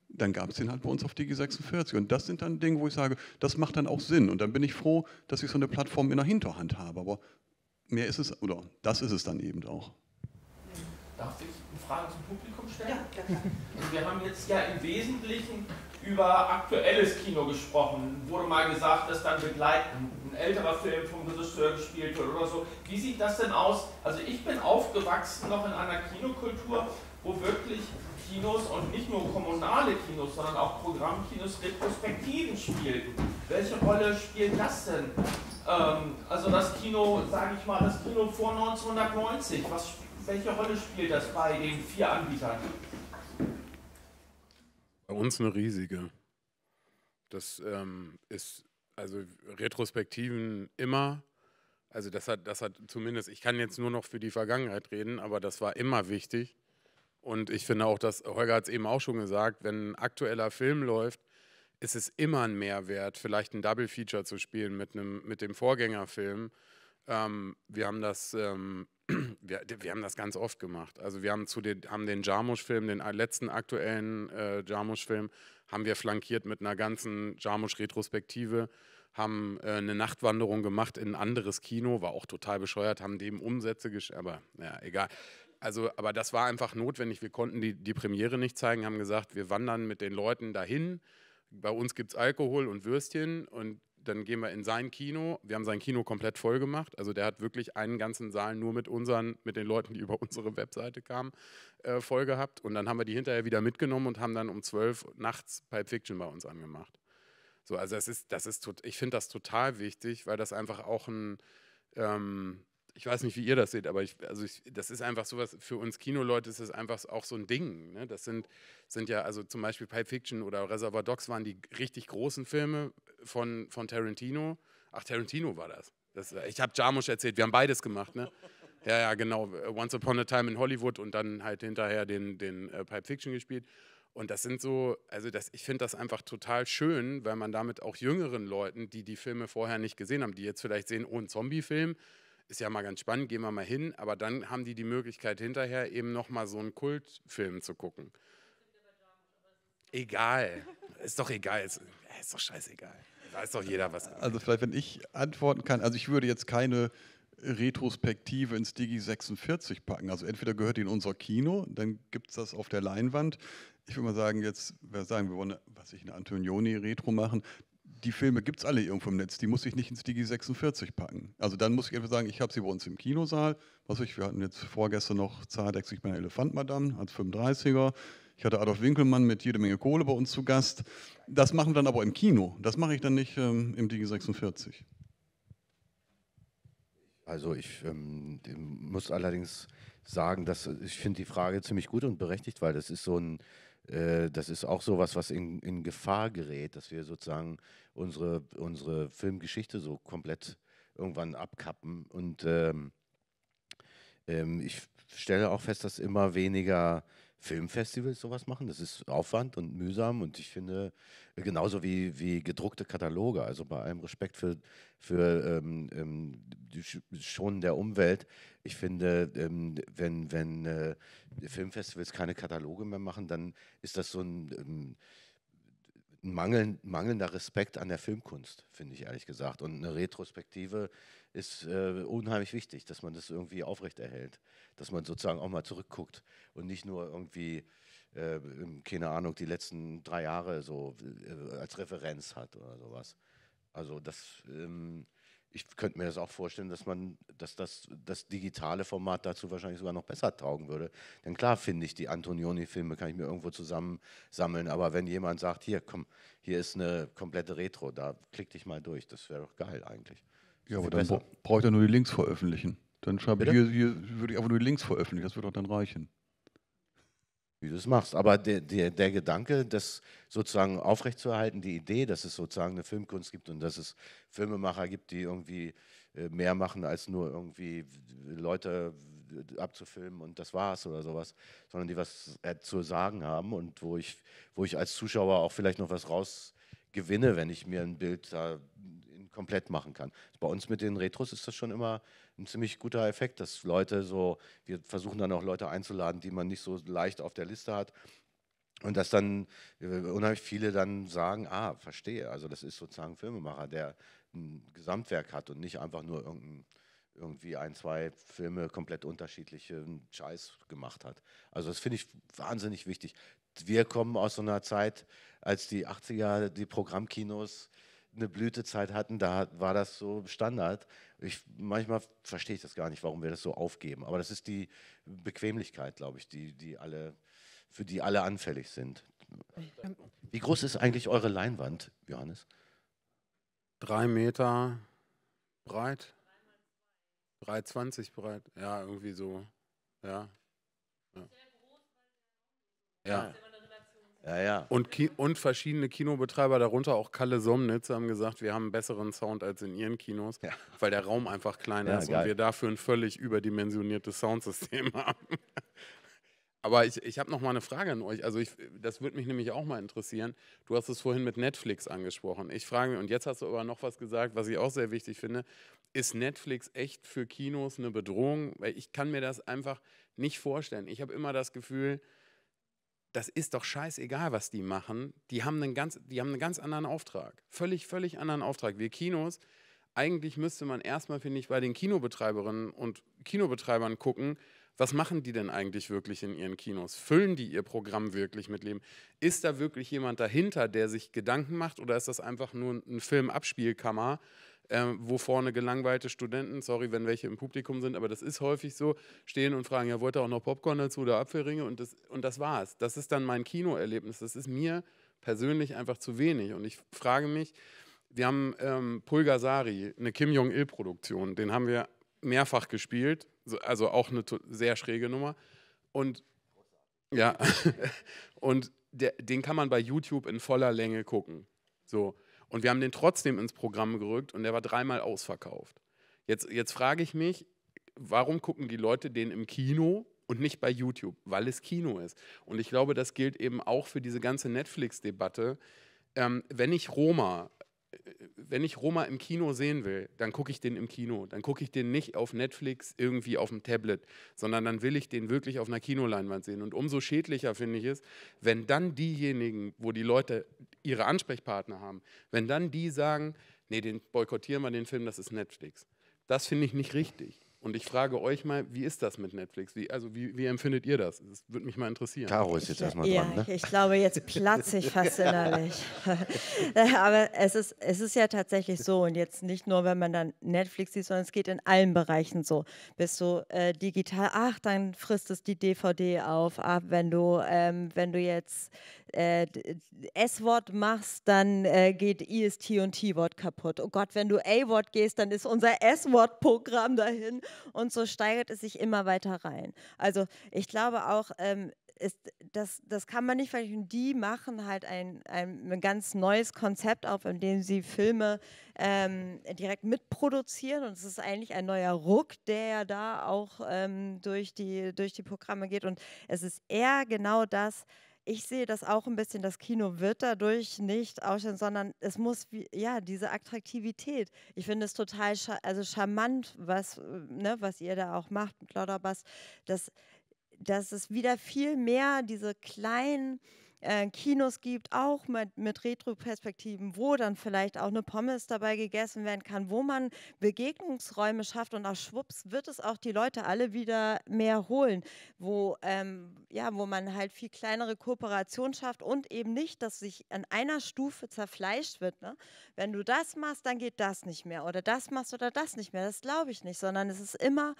Dann gab es den halt bei uns auf Digi46. Und das sind dann Dinge, wo ich sage, das macht dann auch Sinn. Und dann bin ich froh, dass ich so eine Plattform in der Hinterhand habe. Aber mehr ist es, oder das ist es dann eben auch. Darf ich eine Frage zum Publikum stellen? Ja, klar. wir haben jetzt ja im Wesentlichen über aktuelles Kino gesprochen. Wurde mal gesagt, dass dann begleiten älterer Film vom Regisseur gespielt wird oder so. Wie sieht das denn aus? Also ich bin aufgewachsen noch in einer Kinokultur, wo wirklich Kinos und nicht nur kommunale Kinos, sondern auch Programmkinos Retrospektiven spielen. Welche Rolle spielt das denn? Ähm, also das Kino, sage ich mal, das Kino vor 1990, was, welche Rolle spielt das bei den vier Anbietern? Bei uns eine riesige. Das ähm, ist also Retrospektiven immer. Also das hat, das hat zumindest, ich kann jetzt nur noch für die Vergangenheit reden, aber das war immer wichtig. Und ich finde auch, dass Holger hat es eben auch schon gesagt, wenn ein aktueller Film läuft, ist es immer ein Mehrwert, vielleicht ein Double Feature zu spielen mit, einem, mit dem Vorgängerfilm. Ähm, wir haben das ähm, wir, wir, haben das ganz oft gemacht. Also wir haben zu den, haben den Jarmusch-Film, den letzten aktuellen äh, Jarmusch-Film, haben wir flankiert mit einer ganzen Jarmusch-Retrospektive, haben äh, eine Nachtwanderung gemacht in ein anderes Kino, war auch total bescheuert, haben dem Umsätze geschrieben, aber ja, egal. Also, aber das war einfach notwendig. Wir konnten die, die Premiere nicht zeigen, haben gesagt, wir wandern mit den Leuten dahin. Bei uns gibt es Alkohol und Würstchen und dann gehen wir in sein Kino. Wir haben sein Kino komplett voll gemacht. Also der hat wirklich einen ganzen Saal nur mit unseren, mit den Leuten, die über unsere Webseite kamen, äh, voll gehabt. Und dann haben wir die hinterher wieder mitgenommen und haben dann um zwölf nachts Pipe Fiction bei uns angemacht. So, also das ist, das ist, ich finde das total wichtig, weil das einfach auch ein, ähm, ich weiß nicht, wie ihr das seht, aber ich, also ich, das ist einfach sowas, für uns Kinoleute ist es einfach auch so ein Ding. Ne? Das sind, sind ja, also zum Beispiel Pipe Fiction oder Reservoir Dogs waren die richtig großen Filme von, von Tarantino. Ach, Tarantino war das. das ich habe Jarmusch erzählt, wir haben beides gemacht, ne? Ja, ja, genau. Once Upon a Time in Hollywood und dann halt hinterher den, den äh, Pipe Fiction gespielt. Und das sind so, also das, ich finde das einfach total schön, weil man damit auch jüngeren Leuten, die die Filme vorher nicht gesehen haben, die jetzt vielleicht sehen, oh, ein Zombie-Film, ist ja mal ganz spannend, gehen wir mal hin, aber dann haben die die Möglichkeit hinterher eben nochmal so einen Kultfilm zu gucken. Egal, ist doch egal, ist, äh, ist doch scheißegal. Da ist doch jeder was. Also vielleicht, wenn ich antworten kann, also ich würde jetzt keine Retrospektive ins Digi 46 packen. Also entweder gehört die in unser Kino, dann gibt es das auf der Leinwand. Ich würde mal sagen, jetzt, wer sagen, wir wollen, was ich eine Antonioni Retro machen, die Filme gibt es alle irgendwo im Netz, die muss ich nicht ins Digi 46 packen. Also dann muss ich einfach sagen, ich habe sie bei uns im Kinosaal. Was ich, wir hatten jetzt vorgestern noch Zadex, ich bin ein Elefant, Madame, als 35er. Ich hatte Adolf Winkelmann mit jede Menge Kohle bei uns zu Gast. Das machen wir dann aber im Kino. Das mache ich dann nicht ähm, im Digi 46. Also ich ähm, muss allerdings sagen, dass äh, ich finde die Frage ziemlich gut und berechtigt, weil das ist so ein äh, das ist auch sowas, was in, in Gefahr gerät, dass wir sozusagen unsere, unsere Filmgeschichte so komplett irgendwann abkappen. Und ähm, ähm, ich stelle auch fest, dass immer weniger Filmfestivals sowas machen. Das ist Aufwand und mühsam und ich finde, äh, genauso wie, wie gedruckte Kataloge, also bei allem Respekt für, für ähm, ähm, Schonen der Umwelt, ich finde, ähm, wenn, wenn äh, Filmfestivals keine Kataloge mehr machen, dann ist das so ein ähm, mangelnder Respekt an der Filmkunst, finde ich ehrlich gesagt. Und eine Retrospektive ist äh, unheimlich wichtig, dass man das irgendwie aufrechterhält, dass man sozusagen auch mal zurückguckt und nicht nur irgendwie, äh, keine Ahnung, die letzten drei Jahre so äh, als Referenz hat oder sowas. Also das, ähm, ich könnte mir das auch vorstellen, dass man, dass das, das digitale Format dazu wahrscheinlich sogar noch besser taugen würde. Denn klar finde ich die Antonioni-Filme, kann ich mir irgendwo zusammensammeln, aber wenn jemand sagt, hier, komm, hier ist eine komplette Retro, da klick dich mal durch, das wäre doch geil eigentlich. Ja, aber dann brauche ich ja nur die Links veröffentlichen. Dann schreibe ich hier, hier würde ich einfach nur die Links veröffentlichen, das würde doch dann reichen. Wie du es machst. Aber der, der, der Gedanke, das sozusagen aufrechtzuerhalten, die Idee, dass es sozusagen eine Filmkunst gibt und dass es Filmemacher gibt, die irgendwie äh, mehr machen als nur irgendwie Leute äh, abzufilmen und das war's oder sowas, sondern die was äh, zu sagen haben und wo ich, wo ich als Zuschauer auch vielleicht noch was rausgewinne, wenn ich mir ein Bild da komplett machen kann. Bei uns mit den Retros ist das schon immer ein ziemlich guter Effekt, dass Leute so, wir versuchen dann auch Leute einzuladen, die man nicht so leicht auf der Liste hat. Und dass dann äh, unheimlich viele dann sagen, ah, verstehe, also das ist sozusagen ein Filmemacher, der ein Gesamtwerk hat und nicht einfach nur irgendein, irgendwie ein, zwei Filme komplett unterschiedlichen äh, Scheiß gemacht hat. Also das finde ich wahnsinnig wichtig. Wir kommen aus so einer Zeit, als die 80er die Programmkinos äh, eine Blütezeit hatten, da war das so Standard. Ich, manchmal verstehe ich das gar nicht, warum wir das so aufgeben. Aber das ist die Bequemlichkeit, glaube ich, die, die alle, für die alle anfällig sind. Wie groß ist eigentlich eure Leinwand, Johannes? Drei Meter breit. 3,20 breit. Ja, irgendwie so. Ja. Ja. ja. Ja, ja. Und, Ki und verschiedene Kinobetreiber, darunter auch Kalle Somnitz, haben gesagt, wir haben einen besseren Sound als in ihren Kinos, ja. weil der Raum einfach kleiner ist geil. und wir dafür ein völlig überdimensioniertes Soundsystem haben. Aber ich, ich habe noch mal eine Frage an euch. Also ich, das würde mich nämlich auch mal interessieren. Du hast es vorhin mit Netflix angesprochen. Ich frage mich, und jetzt hast du aber noch was gesagt, was ich auch sehr wichtig finde. Ist Netflix echt für Kinos eine Bedrohung? Weil ich kann mir das einfach nicht vorstellen. Ich habe immer das Gefühl, das ist doch scheißegal, was die machen. Die haben einen ganz, die haben einen ganz anderen Auftrag. Völlig, völlig anderen Auftrag. Wir Kinos, eigentlich müsste man erstmal, finde ich, bei den Kinobetreiberinnen und Kinobetreibern gucken, was machen die denn eigentlich wirklich in ihren Kinos? Füllen die ihr Programm wirklich mit Leben? Ist da wirklich jemand dahinter, der sich Gedanken macht oder ist das einfach nur ein Filmabspielkammer? äh, wo vorne gelangweilte Studenten, sorry, wenn welche im Publikum sind, aber das ist häufig so, stehen und fragen, ja, wollt ihr auch noch Popcorn dazu oder Apfelringe? Und das, und das war's. Das ist dann mein Kinoerlebnis. Das ist mir persönlich einfach zu wenig. Und ich frage mich, wir haben ähm, Pulgasari, eine Kim Jong-il-Produktion, den haben wir mehrfach gespielt, also auch eine sehr schräge Nummer. Und ja, und der, den kann man bei YouTube in voller Länge gucken. So. Und wir haben den trotzdem ins Programm gerückt und der war dreimal ausverkauft. Jetzt, jetzt frage ich mich, warum gucken die Leute den im Kino und nicht bei YouTube? Weil es Kino ist. Und ich glaube, das gilt eben auch für diese ganze Netflix-Debatte. Ähm, wenn ich Roma äh, wenn ich Roma im Kino sehen will, dann gucke ich den im Kino. Dann gucke ich den nicht auf Netflix irgendwie auf dem Tablet, sondern dann will ich den wirklich auf einer Kinoleinwand sehen. Und umso schädlicher finde ich es, wenn dann diejenigen, wo die Leute ihre Ansprechpartner haben, wenn dann die sagen, nee, den boykottieren wir den Film, das ist Netflix. Das finde ich nicht richtig. Und ich frage euch mal, wie ist das mit Netflix? Wie, also wie, wie empfindet ihr das? Das würde mich mal interessieren. Caro ist jetzt erstmal ja, dran. Ne? Ich glaube, jetzt platze ich fast innerlich. Aber es ist, es ist ja tatsächlich so. Und jetzt nicht nur, wenn man dann Netflix sieht, sondern es geht in allen Bereichen so. Bist du äh, digital, ach, dann frisst es die DVD auf. Ach, wenn du, ähm, wenn du jetzt äh, S-Wort machst, dann äh, geht IST und T-Wort kaputt. Oh Gott, wenn du A-Wort gehst, dann ist unser S-Wort-Programm dahin. Und so steigert es sich immer weiter rein. Also ich glaube auch, ähm, ist, das, das kann man nicht vergleichen. Die machen halt ein, ein, ein, ganz neues Konzept auf, in dem sie Filme ähm, direkt mitproduzieren. Und es ist eigentlich ein neuer Ruck, der ja da auch ähm, durch, die, durch die Programme geht. Und es ist eher genau das, ich sehe das auch ein bisschen, das Kino wird dadurch nicht aussehen, sondern es muss, ja, diese Attraktivität. Ich finde es total scha also charmant, was, ne, was ihr da auch macht mit Lauderbach, dass, dass es wieder viel mehr diese kleinen äh, Kinos gibt, auch mit, mit Retro-Perspektiven, wo dann vielleicht auch eine Pommes dabei gegessen werden kann, wo man Begegnungsräume schafft und auch schwupps wird es auch die Leute alle wieder mehr holen, wo, ähm, ja, wo man halt viel kleinere Kooperation schafft und eben nicht, dass sich an einer Stufe zerfleischt wird. Ne? Wenn du das machst, dann geht das nicht mehr oder das machst oder das nicht mehr. Das glaube ich nicht, sondern es ist immer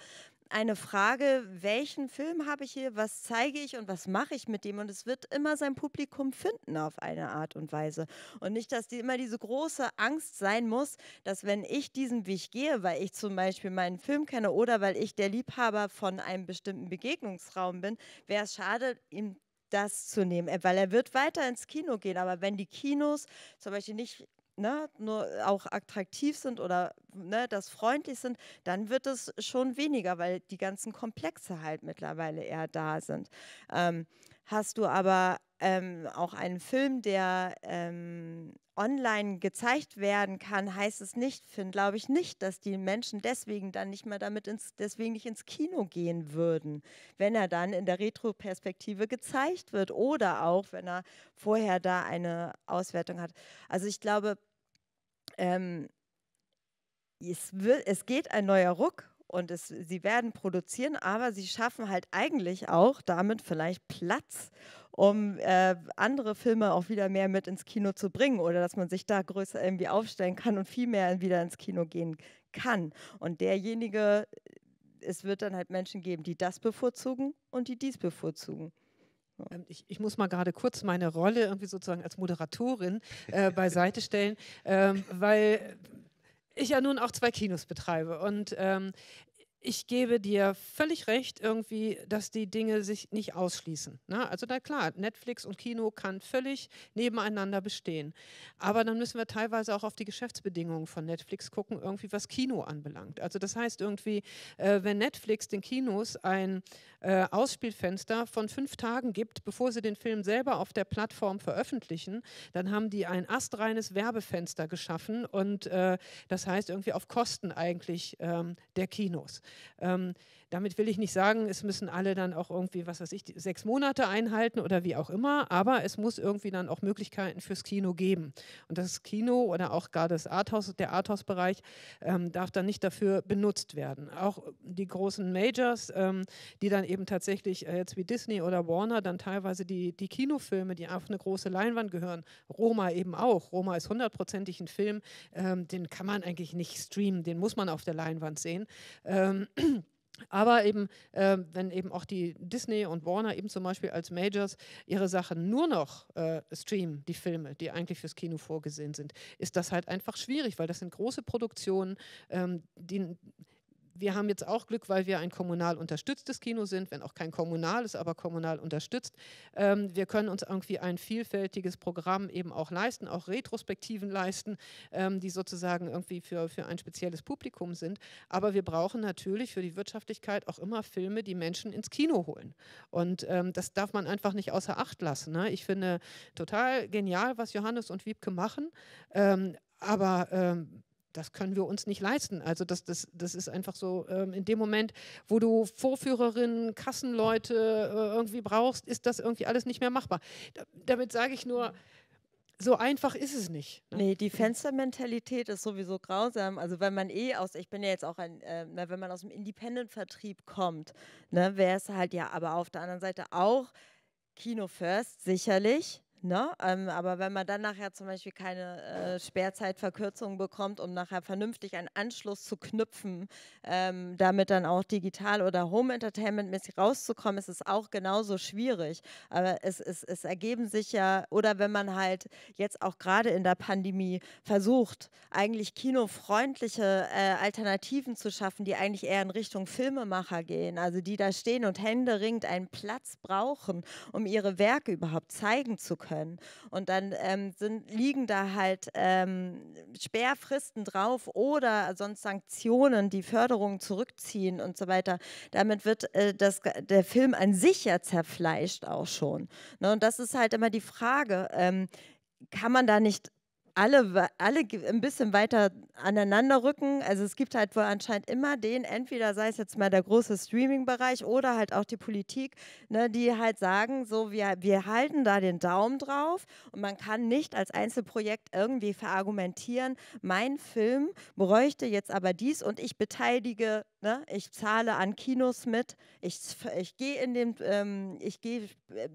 eine Frage, welchen Film habe ich hier, was zeige ich und was mache ich mit dem? Und es wird immer sein Publikum finden auf eine Art und Weise. Und nicht, dass die immer diese große Angst sein muss, dass wenn ich diesen Weg gehe, weil ich zum Beispiel meinen Film kenne oder weil ich der Liebhaber von einem bestimmten Begegnungsraum bin, wäre es schade, ihm das zu nehmen, weil er wird weiter ins Kino gehen, aber wenn die Kinos zum Beispiel nicht ne, nur auch attraktiv sind oder ne, das freundlich sind, dann wird es schon weniger, weil die ganzen Komplexe halt mittlerweile eher da sind. Ähm, hast du aber ähm, auch einen Film, der ähm, online gezeigt werden kann, heißt es nicht, glaube ich nicht, dass die Menschen deswegen dann nicht mehr damit ins, deswegen nicht ins Kino gehen würden, wenn er dann in der Retroperspektive gezeigt wird oder auch, wenn er vorher da eine Auswertung hat. Also ich glaube, ähm, es, wird, es geht ein neuer Ruck und es, sie werden produzieren, aber sie schaffen halt eigentlich auch damit vielleicht Platz, um äh, andere Filme auch wieder mehr mit ins Kino zu bringen oder dass man sich da größer irgendwie aufstellen kann und viel mehr wieder ins Kino gehen kann. Und derjenige, es wird dann halt Menschen geben, die das bevorzugen und die dies bevorzugen. Ähm, ich, ich, muss mal gerade kurz meine Rolle irgendwie sozusagen als Moderatorin äh, beiseite stellen, ähm, weil ich ja nun auch zwei Kinos betreibe. Und ähm, ich gebe dir völlig recht, irgendwie, dass die Dinge sich nicht ausschließen. Ne? Also na klar, Netflix und Kino kann völlig nebeneinander bestehen. Aber dann müssen wir teilweise auch auf die Geschäftsbedingungen von Netflix gucken, irgendwie was Kino anbelangt. Also das heißt irgendwie, äh, wenn Netflix den Kinos ein äh, Ausspielfenster von fünf Tagen gibt, bevor sie den Film selber auf der Plattform veröffentlichen, dann haben die ein astreines Werbefenster geschaffen und äh, das heißt irgendwie auf Kosten eigentlich ähm, der Kinos. Ähm, damit will ich nicht sagen, es müssen alle dann auch irgendwie, was weiß ich, sechs Monate einhalten oder wie auch immer, aber es muss irgendwie dann auch Möglichkeiten fürs Kino geben. Und das Kino oder auch gerade das Arthouse, der Arthouse-Bereich ähm, darf dann nicht dafür benutzt werden. Auch die großen Majors, ähm, die dann eben tatsächlich äh, jetzt wie Disney oder Warner dann teilweise die, die Kinofilme, die auf eine große Leinwand gehören, Roma eben auch. Roma ist hundertprozentig ein Film, ähm, den kann man eigentlich nicht streamen, den muss man auf der Leinwand sehen. Ähm, Aber eben, äh, wenn eben auch die Disney und Warner eben zum Beispiel als Majors ihre Sachen nur noch äh, streamen, die Filme, die eigentlich fürs Kino vorgesehen sind, ist das halt einfach schwierig, weil das sind große Produktionen, ähm, die wir haben jetzt auch Glück, weil wir ein kommunal unterstütztes Kino sind, wenn auch kein kommunales, aber kommunal unterstützt. Ähm, wir können uns irgendwie ein vielfältiges Programm eben auch leisten, auch Retrospektiven leisten, ähm, die sozusagen irgendwie für, für ein spezielles Publikum sind. Aber wir brauchen natürlich für die Wirtschaftlichkeit auch immer Filme, die Menschen ins Kino holen. Und ähm, das darf man einfach nicht außer Acht lassen. Ne? Ich finde total genial, was Johannes und Wiebke machen. Ähm, aber ähm, das können wir uns nicht leisten. Also das, das, das ist einfach so, ähm, in dem Moment, wo du Vorführerinnen, Kassenleute äh, irgendwie brauchst, ist das irgendwie alles nicht mehr machbar. Da, damit sage ich nur, so einfach ist es nicht. Ne? Nee, die Fenstermentalität ist sowieso grausam. Also wenn man eh aus, ich bin ja jetzt auch ein, äh, wenn man aus dem Independent-Vertrieb kommt, ne, wäre es halt ja, aber auf der anderen Seite auch Kino First sicherlich, Ne? Ähm, aber wenn man dann nachher zum Beispiel keine äh, Sperrzeitverkürzung bekommt, um nachher vernünftig einen Anschluss zu knüpfen, ähm, damit dann auch digital oder Home Entertainment mäßig rauszukommen, ist es auch genauso schwierig. Aber es, es, es ergeben sich ja, oder wenn man halt jetzt auch gerade in der Pandemie versucht, eigentlich kinofreundliche äh, Alternativen zu schaffen, die eigentlich eher in Richtung Filmemacher gehen, also die da stehen und händeringend einen Platz brauchen, um ihre Werke überhaupt zeigen zu können können. Und dann ähm, sind, liegen da halt ähm, Sperrfristen drauf oder sonst Sanktionen, die Förderungen zurückziehen und so weiter. Damit wird äh, das, der Film an sich ja zerfleischt auch schon. Ne? Und das ist halt immer die Frage. Ähm, kann man da nicht alle, alle ein bisschen weiter aneinander rücken. Also es gibt halt wohl anscheinend immer den, entweder sei es jetzt mal der große Streaming-Bereich oder halt auch die Politik, ne, die halt sagen, so wir, wir halten da den Daumen drauf und man kann nicht als Einzelprojekt irgendwie verargumentieren, mein Film bräuchte jetzt aber dies und ich beteilige, ne, ich zahle an Kinos mit, ich, ich gehe in ähm, ich äh,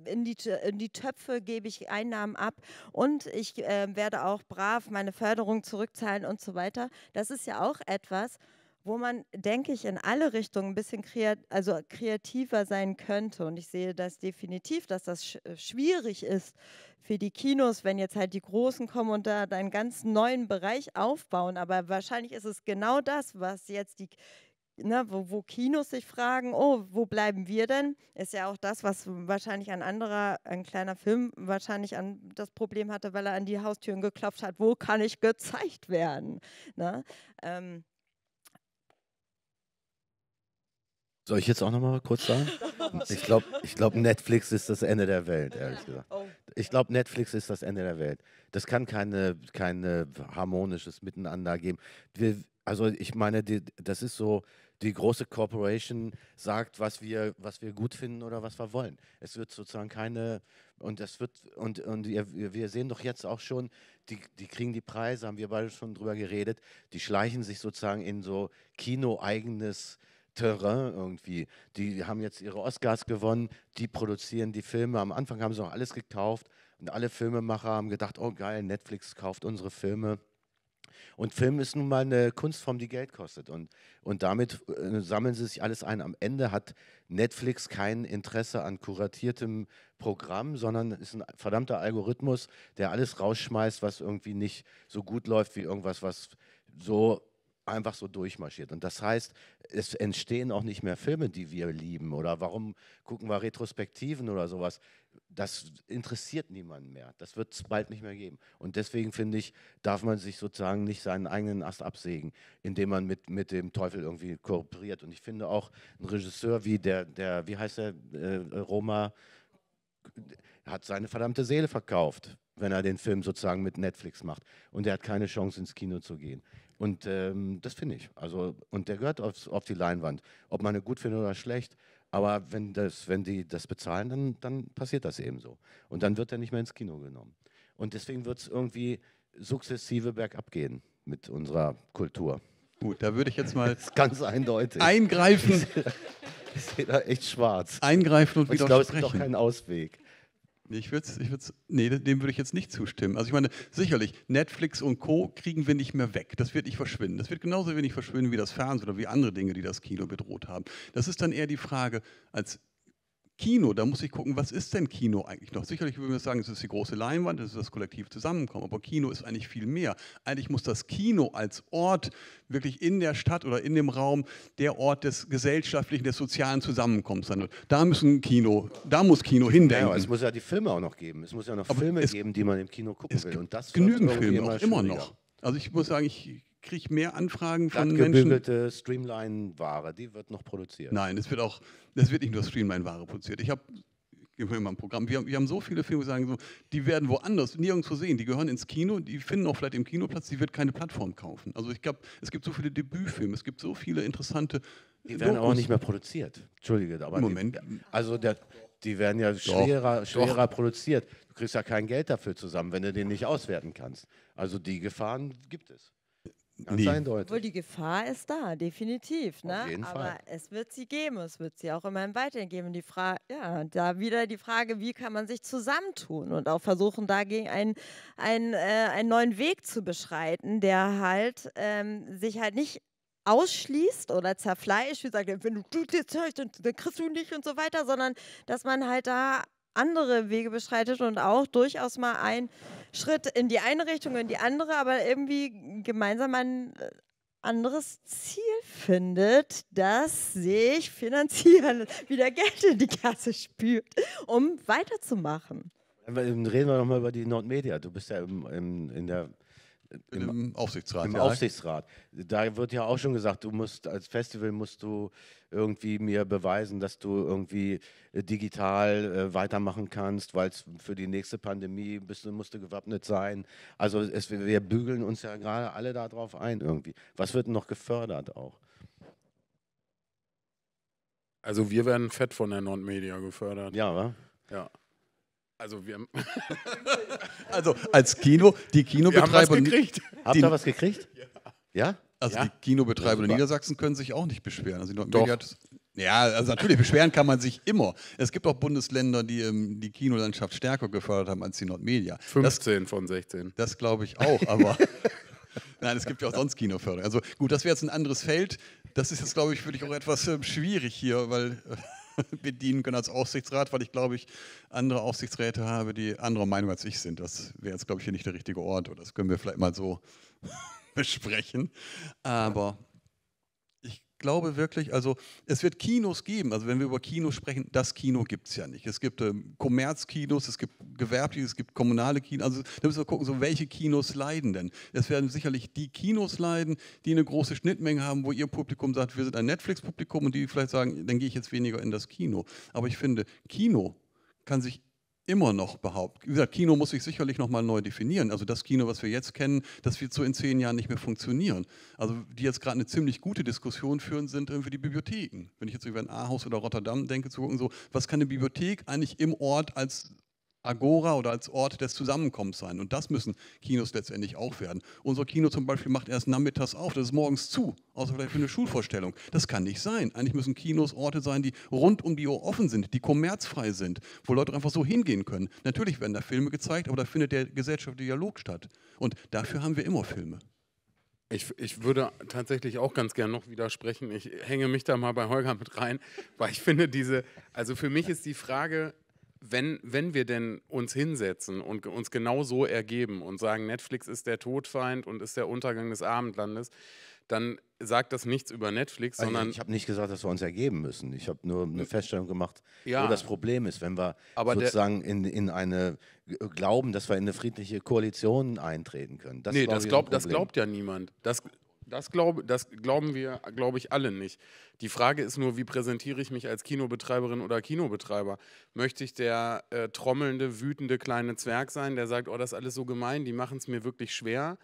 in die, in die Töpfe, gebe ich Einnahmen ab und ich äh, werde auch brav meine Förderung zurückzahlen und so weiter. Das ist ja auch etwas, wo man, denke ich, in alle Richtungen ein bisschen kreat also kreativer sein könnte. Und ich sehe das definitiv, dass das sch äh, schwierig ist für die Kinos, wenn jetzt halt die Großen kommen und da einen ganz neuen Bereich aufbauen. Aber wahrscheinlich ist es genau das, was jetzt die Ne, wo, wo, Kinos sich fragen, oh, wo bleiben wir denn? Ist ja auch das, was wahrscheinlich ein anderer, ein kleiner Film wahrscheinlich an das Problem hatte, weil er an die Haustüren geklopft hat, wo kann ich gezeigt werden? Ne? Ähm. Soll ich jetzt auch nochmal kurz sagen? Ich glaube, ich glaub, Netflix ist das Ende der Welt, ehrlich gesagt. Oh. Ich glaube, Netflix ist das Ende der Welt. Das kann keine, keine harmonisches Miteinander geben. Wir, also ich meine, das ist so, die große Corporation sagt, was wir, was wir gut finden oder was wir wollen. Es wird sozusagen keine, und das wird, und, und wir, sehen doch jetzt auch schon, die, die kriegen die Preise, haben wir beide schon drüber geredet, die schleichen sich sozusagen in so Kino-eigenes Terrain irgendwie. Die haben jetzt ihre Oscars gewonnen, die produzieren die Filme. Am Anfang haben sie noch alles gekauft und alle Filmemacher haben gedacht, oh geil, Netflix kauft unsere Filme. Und Film ist nun mal eine Kunstform, die Geld kostet. Und, und damit äh, sammeln sie sich alles ein. Am Ende hat Netflix kein Interesse an kuratiertem Programm, sondern ist ein verdammter Algorithmus, der alles rausschmeißt, was irgendwie nicht so gut läuft wie irgendwas, was so einfach so durchmarschiert. Und das heißt, es entstehen auch nicht mehr Filme, die wir lieben. Oder warum gucken wir Retrospektiven oder sowas? das interessiert niemanden mehr. Das wird es bald nicht mehr geben. Und deswegen finde ich, darf man sich sozusagen nicht seinen eigenen Ast absägen, indem man mit, mit dem Teufel irgendwie kooperiert. Und ich finde auch ein Regisseur wie der, der wie heißt der, äh, Roma, hat seine verdammte Seele verkauft, wenn er den Film sozusagen mit Netflix macht. Und er hat keine Chance, ins Kino zu gehen. Und ähm, das finde ich. Also, und der gehört auf, auf die Leinwand. Ob man ihn gut findet oder schlecht, aber wenn, das, wenn die das bezahlen, dann, dann passiert das eben so. Und dann wird er nicht mehr ins Kino genommen. Und deswegen wird es irgendwie sukzessive bergab gehen mit unserer Kultur. Gut, da würde ich jetzt mal ganz eindeutig eingreifen. ich sehe da echt schwarz. Eingreifen und, und wieder Ich glaube, es gibt doch keinen Ausweg ich würde ich würd's, nee, dem würde ich jetzt nicht zustimmen. Also ich meine, sicherlich, Netflix und Co. kriegen wir nicht mehr weg. Das wird nicht verschwinden. Das wird genauso wenig verschwinden wie das Fernsehen oder wie andere Dinge, die das Kino bedroht haben. Das ist dann eher die Frage, als Kino, da muss ich gucken, was ist denn Kino eigentlich noch? Sicherlich würden wir sagen, es ist die große Leinwand, es ist das kollektive Zusammenkommen, aber Kino ist eigentlich viel mehr. Eigentlich muss das Kino als Ort wirklich in der Stadt oder in dem Raum der Ort des gesellschaftlichen, des sozialen Zusammenkommens sein. Da müssen Kino, da muss Kino hindenken. Ja, aber es muss ja die Filme auch noch geben. Es muss ja noch aber Filme geben, die man im Kino gucken will. Und das genügend Filme immer, immer noch. Also ich muss sagen, ich kriege mehr Anfragen von Menschen. Streamline-Ware, die wird noch produziert. Nein, es wird auch, es wird nicht nur Streamline-Ware produziert. Ich habe wir haben ein Programm. Wir haben, wir haben so viele Filme, die sagen so, die werden woanders, nirgendwo sehen. Die gehören ins Kino, die finden auch vielleicht im Kinoplatz, die wird keine Plattform kaufen. Also ich glaube, es gibt so viele Debütfilme, es gibt so viele interessante. Die werden Dokus. auch nicht mehr produziert. Entschuldige, aber. Moment. Die, also der, die werden ja schwerer, doch, schwerer doch. produziert. Du kriegst ja kein Geld dafür zusammen, wenn du den nicht auswerten kannst. Also die Gefahren gibt es. Ganz nee. eindeutig. Obwohl die Gefahr ist da, definitiv. Ne? Auf jeden Aber es wird sie geben, es wird sie auch immerhin weiterhin geben. Die Frage, ja, da wieder die Frage, wie kann man sich zusammentun und auch versuchen, dagegen einen, einen, äh, einen neuen Weg zu beschreiten, der halt ähm, sich halt nicht ausschließt oder zerfleischt, wie sagt, wenn du, du jetzt hörst, dann kriegst du nicht und so weiter, sondern dass man halt da andere Wege beschreitet und auch durchaus mal ein Schritt in die eine Richtung, in die andere, aber irgendwie gemeinsam ein äh, anderes Ziel findet, das sich finanzieren, wieder Geld in die Kasse spült, um weiterzumachen. Reden wir nochmal über die Nordmedia. Du bist ja im, im, in der im, Im, Aufsichtsrat. Im ja. Aufsichtsrat. Da wird ja auch schon gesagt, du musst als Festival musst du irgendwie mir beweisen, dass du irgendwie äh, digital äh, weitermachen kannst, weil es für die nächste Pandemie bist, musst du gewappnet sein. Also es, wir bügeln uns ja gerade alle darauf ein irgendwie. Was wird noch gefördert auch? Also wir werden fett von der Nordmedia gefördert. Ja, wa? Ja. Also wir haben also als Kino, die Kinobetreiber. Haben was gekriegt. Habt ihr was gekriegt? Ja? Also ja? die Kinobetreiber in Niedersachsen können sich auch nicht beschweren. Also Nordmedia ja, also natürlich, beschweren kann man sich immer. Es gibt auch Bundesländer, die ähm, die Kinolandschaft stärker gefördert haben als die Nordmedia. 15 das, von 16. Das glaube ich auch, aber nein, es gibt ja auch sonst Kinoförderung. Also gut, das wäre jetzt ein anderes Feld. Das ist jetzt, glaube ich, für dich auch etwas äh, schwierig hier, weil. Äh, bedienen können als Aufsichtsrat, weil ich glaube, ich andere Aufsichtsräte habe, die anderer Meinung als ich sind. Das wäre jetzt, glaube ich, hier nicht der richtige Ort oder das können wir vielleicht mal so besprechen. Aber glaube wirklich, also es wird Kinos geben. Also wenn wir über Kinos sprechen, das Kino gibt es ja nicht. Es gibt ähm, Kommerzkinos, es gibt gewerbliche, es gibt kommunale Kinos. Also da müssen wir gucken, so welche Kinos leiden denn. Es werden sicherlich die Kinos leiden, die eine große Schnittmenge haben, wo ihr Publikum sagt, wir sind ein Netflix-Publikum und die vielleicht sagen, dann gehe ich jetzt weniger in das Kino. Aber ich finde, Kino kann sich immer noch behaupten. Wie gesagt, Kino muss sich sicherlich nochmal neu definieren. Also das Kino, was wir jetzt kennen, das wird so in zehn Jahren nicht mehr funktionieren. Also die jetzt gerade eine ziemlich gute Diskussion führen, sind irgendwie die Bibliotheken. Wenn ich jetzt über ein Ahaus oder Rotterdam denke, zu gucken, so, was kann eine Bibliothek eigentlich im Ort als Agora oder als Ort des Zusammenkommens sein. Und das müssen Kinos letztendlich auch werden. Unser Kino zum Beispiel macht erst nachmittags auf, das ist morgens zu, außer vielleicht für eine Schulvorstellung. Das kann nicht sein. Eigentlich müssen Kinos Orte sein, die rund um die Uhr offen sind, die kommerzfrei sind, wo Leute einfach so hingehen können. Natürlich werden da Filme gezeigt, aber da findet der gesellschaftliche Dialog statt. Und dafür haben wir immer Filme. Ich, ich, würde tatsächlich auch ganz gern noch widersprechen. Ich hänge mich da mal bei Holger mit rein, weil ich finde diese, also für mich ist die Frage, wenn, wenn wir denn uns hinsetzen und uns genau so ergeben und sagen, Netflix ist der Todfeind und ist der Untergang des Abendlandes, dann sagt das nichts über Netflix, also sondern. Ich, ich habe nicht gesagt, dass wir uns ergeben müssen. Ich habe nur eine Feststellung gemacht, ja. wo das Problem ist, wenn wir aber sozusagen in, in eine äh, glauben, dass wir in eine friedliche Koalition eintreten können. Das nee, das, glaub, das glaubt ja niemand. Das, das, glaub, das glauben wir, glaube ich, alle nicht. Die Frage ist nur, wie präsentiere ich mich als Kinobetreiberin oder Kinobetreiber? Möchte ich der äh, trommelnde, wütende kleine Zwerg sein, der sagt, oh, das ist alles so gemein, die machen es mir wirklich schwer?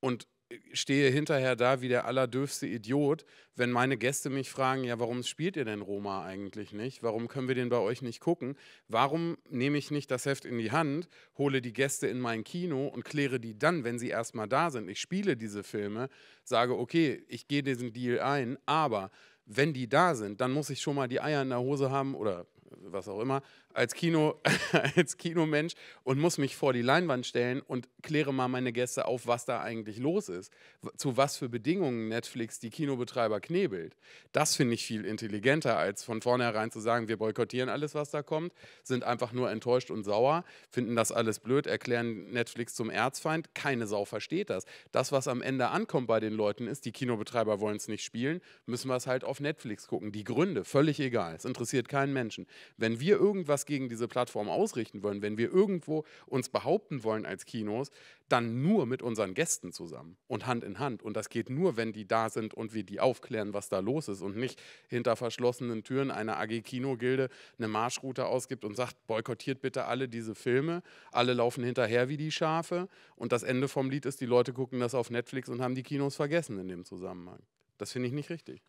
Und stehe hinterher da wie der allerdürfste Idiot, wenn meine Gäste mich fragen, ja, warum spielt ihr denn Roma eigentlich nicht? Warum können wir den bei euch nicht gucken? Warum nehme ich nicht das Heft in die Hand, hole die Gäste in mein Kino und kläre die dann, wenn sie erstmal da sind? Ich spiele diese Filme, sage, okay, ich gehe diesen Deal ein, aber wenn die da sind, dann muss ich schon mal die Eier in der Hose haben oder was auch immer, als, Kino, als Kinomensch und muss mich vor die Leinwand stellen und kläre mal meine Gäste auf, was da eigentlich los ist. Zu was für Bedingungen Netflix die Kinobetreiber knebelt. Das finde ich viel intelligenter, als von vornherein zu sagen, wir boykottieren alles, was da kommt, sind einfach nur enttäuscht und sauer, finden das alles blöd, erklären Netflix zum Erzfeind. Keine Sau versteht das. Das, was am Ende ankommt bei den Leuten, ist, die Kinobetreiber wollen es nicht spielen, müssen wir es halt auf Netflix gucken. Die Gründe, völlig egal. Es interessiert keinen Menschen. Wenn wir irgendwas gegen diese Plattform ausrichten wollen, wenn wir irgendwo uns behaupten wollen als Kinos, dann nur mit unseren Gästen zusammen und Hand in Hand. Und das geht nur, wenn die da sind und wir die aufklären, was da los ist und nicht hinter verschlossenen Türen einer ag kinogilde eine Marschroute ausgibt und sagt, boykottiert bitte alle diese Filme, alle laufen hinterher wie die Schafe und das Ende vom Lied ist, die Leute gucken das auf Netflix und haben die Kinos vergessen in dem Zusammenhang. Das finde ich nicht richtig.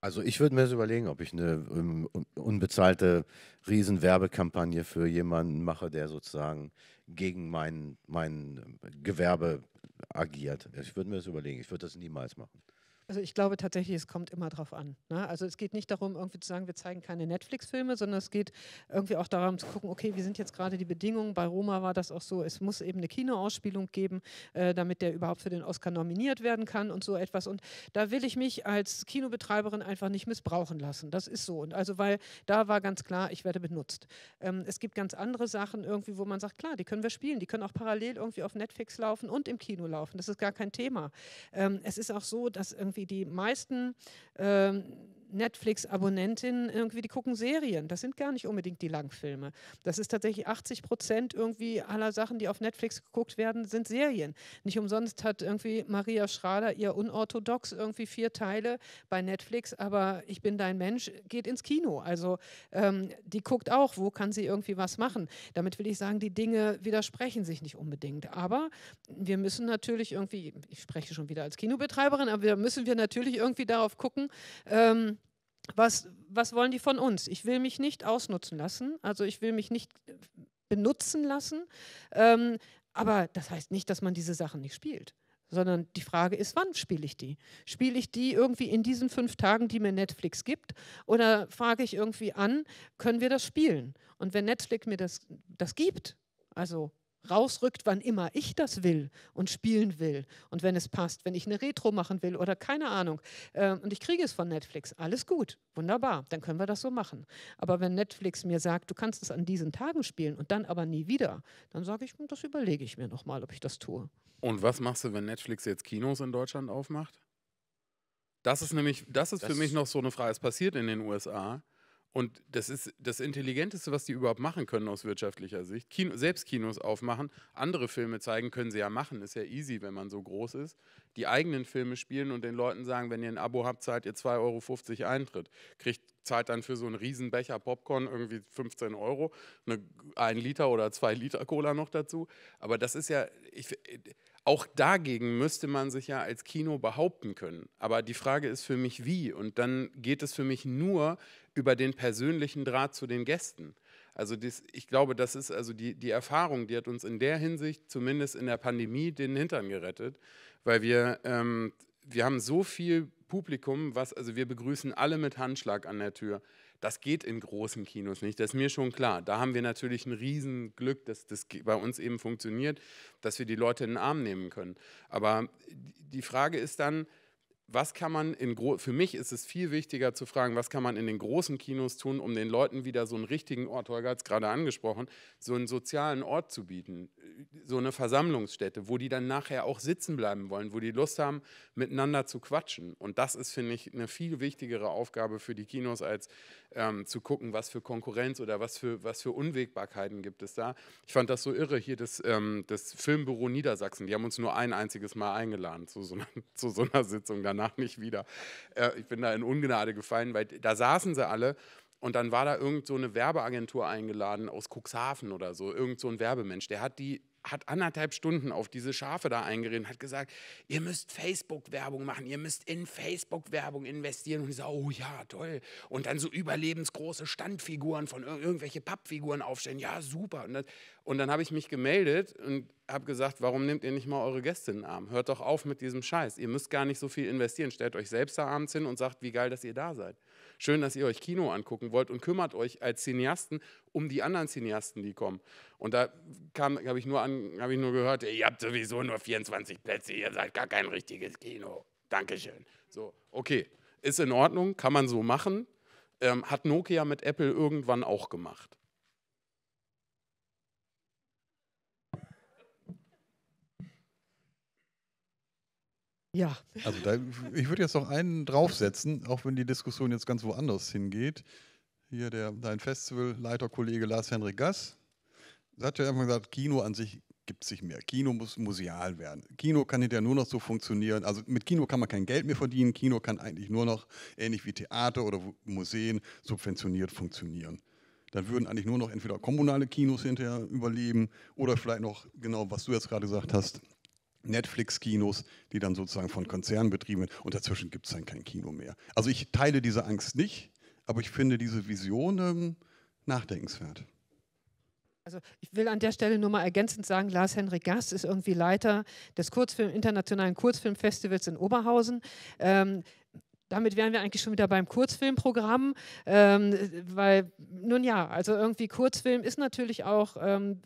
Also ich würde mir das überlegen, ob ich eine ähm, unbezahlte Riesenwerbekampagne für jemanden mache, der sozusagen gegen mein, mein Gewerbe agiert. Ich würde mir das überlegen. Ich würde das niemals machen. Also ich glaube tatsächlich, es kommt immer drauf an. Ne? Also es geht nicht darum, irgendwie zu sagen, wir zeigen keine Netflix-Filme, sondern es geht irgendwie auch darum zu gucken, okay, wir sind jetzt gerade die Bedingungen. Bei Roma war das auch so, es muss eben eine Kinoausspielung geben, äh, damit der überhaupt für den Oscar nominiert werden kann und so etwas. Und da will ich mich als Kinobetreiberin einfach nicht missbrauchen lassen. Das ist so. Und also weil da war ganz klar, ich werde benutzt. Ähm, es gibt ganz andere Sachen irgendwie, wo man sagt, klar, die können wir spielen, die können auch parallel irgendwie auf Netflix laufen und im Kino laufen. Das ist gar kein Thema. Ähm, es ist auch so, dass irgendwie wie die meisten ähm, Netflix-Abonnentinnen irgendwie, die gucken Serien. Das sind gar nicht unbedingt die Langfilme. Das ist tatsächlich 80 Prozent irgendwie aller Sachen, die auf Netflix geguckt werden, sind Serien. Nicht umsonst hat irgendwie Maria Schrader ihr unorthodox irgendwie vier Teile bei Netflix, aber ich bin dein Mensch, geht ins Kino. Also ähm, die guckt auch, wo kann sie irgendwie was machen. Damit will ich sagen, die Dinge widersprechen sich nicht unbedingt. Aber wir müssen natürlich irgendwie, ich spreche schon wieder als Kinobetreiberin, aber wir müssen wir natürlich irgendwie darauf gucken, ähm, was, was wollen die von uns? Ich will mich nicht ausnutzen lassen, also ich will mich nicht äh, benutzen lassen. Ähm, aber das heißt nicht, dass man diese Sachen nicht spielt sondern die Frage ist, wann spiele ich die? Spiele ich die irgendwie in diesen fünf Tagen, die mir Netflix gibt? Oder frage ich irgendwie an, können wir das spielen? Und wenn Netflix mir das, das gibt, also rausrückt, wann immer ich das will und spielen will und wenn es passt, wenn ich eine Retro machen will oder keine Ahnung äh, und ich kriege es von Netflix, alles gut, wunderbar, dann können wir das so machen. Aber wenn Netflix mir sagt, du kannst es an diesen Tagen spielen und dann aber nie wieder, dann sage ich, das überlege ich mir nochmal, ob ich das tue. Und was machst du, wenn Netflix jetzt Kinos in Deutschland aufmacht? Das ist nämlich, das ist das für mich noch so eine Frage. Es passiert in den USA. Und das ist das Intelligenteste, was die überhaupt machen können aus wirtschaftlicher Sicht. Kino, selbst Kinos aufmachen, andere Filme zeigen, können sie ja machen. Ist ja easy, wenn man so groß ist. Die eigenen Filme spielen und den Leuten sagen, wenn ihr ein Abo habt, zahlt ihr 2,50 Euro Eintritt. Kriegt, zahlt dann für so einen Riesenbecher Popcorn irgendwie 15 Euro, eine, ein Liter oder zwei Liter Cola noch dazu. Aber das ist ja, ich, auch dagegen müsste man sich ja als Kino behaupten können. Aber die Frage ist für mich, wie? Und dann geht es für mich nur, über den persönlichen Draht zu den Gästen. Also dies, ich glaube, das ist also die, die Erfahrung, die hat uns in der Hinsicht, zumindest in der Pandemie, den Hintern gerettet, weil wir, ähm, wir haben so viel Publikum, was, also wir begrüßen alle mit Handschlag an der Tür. Das geht in großen Kinos nicht, das ist mir schon klar. Da haben wir natürlich ein Riesenglück, dass das bei uns eben funktioniert, dass wir die Leute in den Arm nehmen können. Aber die Frage ist dann, was kann man in für mich ist es viel wichtiger zu fragen, was kann man in den großen Kinos tun, um den Leuten wieder so einen richtigen Ort, Holger hat es gerade angesprochen, so einen sozialen Ort zu bieten, so eine Versammlungsstätte, wo die dann nachher auch sitzen bleiben wollen, wo die Lust haben, miteinander zu quatschen. Und das ist, finde ich, eine viel wichtigere Aufgabe für die Kinos, als ähm, zu gucken, was für Konkurrenz oder was für, was für Unwägbarkeiten gibt es da. Ich fand das so irre hier, das, ähm, das Filmbüro Niedersachsen, die haben uns nur ein einziges Mal eingeladen zu so einer, zu so einer Sitzung dann danach nicht wieder. Äh, ich bin da in Ungnade gefallen, weil da saßen sie alle und dann war da irgend so eine Werbeagentur eingeladen aus Cuxhaven oder so, irgend so ein Werbemensch. Der hat die hat anderthalb Stunden auf diese Schafe da eingeredet und hat gesagt, ihr müsst Facebook-Werbung machen, ihr müsst in Facebook-Werbung investieren. Und ich sage, oh ja, toll. Und dann so überlebensgroße Standfiguren von ir irgendwelche Pappfiguren aufstellen. Ja, super. Und, das, und dann habe ich mich gemeldet und habe gesagt, warum nehmt ihr nicht mal eure Gäste in den Arm? Hört doch auf mit diesem Scheiß. Ihr müsst gar nicht so viel investieren. Stellt euch selbst da abends hin und sagt, wie geil, dass ihr da seid. Schön, dass ihr euch Kino angucken wollt und kümmert euch als Cineasten um die anderen Cineasten, die kommen. Und da habe ich, nur hab ich nur gehört, ihr habt sowieso nur 24 Plätze, ihr seid gar kein richtiges Kino. Dankeschön. So, okay, ist in Ordnung, kann man so machen. Ähm, hat Nokia mit Apple irgendwann auch gemacht. Ja. Also da, ich würde jetzt noch einen draufsetzen, auch wenn die Diskussion jetzt ganz woanders hingeht. Hier der, dein Festivalleiterkollege Lars-Henrik Gass hat ja einfach gesagt, Kino an sich gibt es nicht mehr. Kino muss museal werden. Kino kann hinterher nur noch so funktionieren. Also mit Kino kann man kein Geld mehr verdienen. Kino kann eigentlich nur noch, ähnlich wie Theater oder Museen, subventioniert funktionieren. Dann würden eigentlich nur noch entweder kommunale Kinos hinterher überleben oder vielleicht noch, genau was du jetzt gerade gesagt hast, Netflix-Kinos, die dann sozusagen von Konzernen betrieben werden. Und dazwischen gibt es dann kein Kino mehr. Also ich teile diese Angst nicht, aber ich finde diese Vision ähm, nachdenkenswert. Also ich will an der Stelle nur mal ergänzend sagen, Lars-Henrik Gass ist irgendwie Leiter des Kurzfilm, Internationalen Kurzfilmfestivals in Oberhausen. Ähm, damit wären wir eigentlich schon wieder beim Kurzfilmprogramm, ähm, weil, nun ja, also irgendwie Kurzfilm ist natürlich auch, ähm,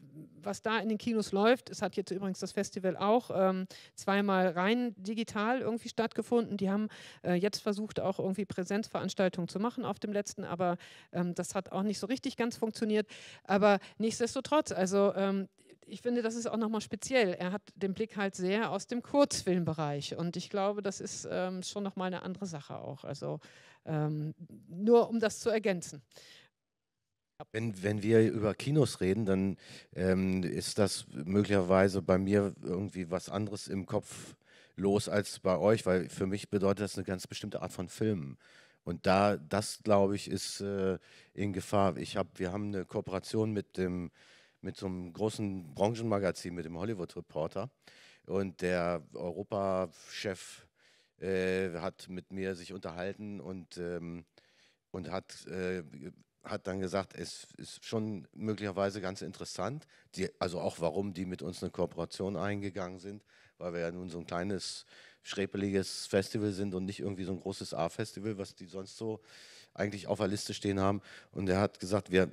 was da in den Kinos läuft, es hat jetzt übrigens das Festival auch ähm, zweimal rein digital irgendwie stattgefunden. Die haben äh, jetzt versucht, auch irgendwie Präsenzveranstaltungen zu machen auf dem letzten, aber ähm, das hat auch nicht so richtig ganz funktioniert. Aber nichtsdestotrotz, also ähm, ich finde, das ist auch nochmal speziell. Er hat den Blick halt sehr aus dem Kurzfilmbereich und ich glaube, das ist ähm, schon nochmal eine andere Sache auch. Also ähm, nur um das zu ergänzen. Wenn, wenn wir über Kinos reden, dann ähm, ist das möglicherweise bei mir irgendwie was anderes im Kopf los als bei euch, weil für mich bedeutet das eine ganz bestimmte Art von Filmen. Und da, das glaube ich, ist äh, in Gefahr. Ich hab, wir haben eine Kooperation mit dem mit so einem großen Branchenmagazin, mit dem Hollywood Reporter. Und der Europachef äh, hat mit mir sich unterhalten und, ähm, und hat, äh, hat dann gesagt, es ist schon möglicherweise ganz interessant, die, also auch warum die mit uns eine Kooperation eingegangen sind, weil wir ja nun so ein kleines, schrepeliges Festival sind und nicht irgendwie so ein großes A-Festival, was die sonst so eigentlich auf der Liste stehen haben. Und er hat gesagt, wir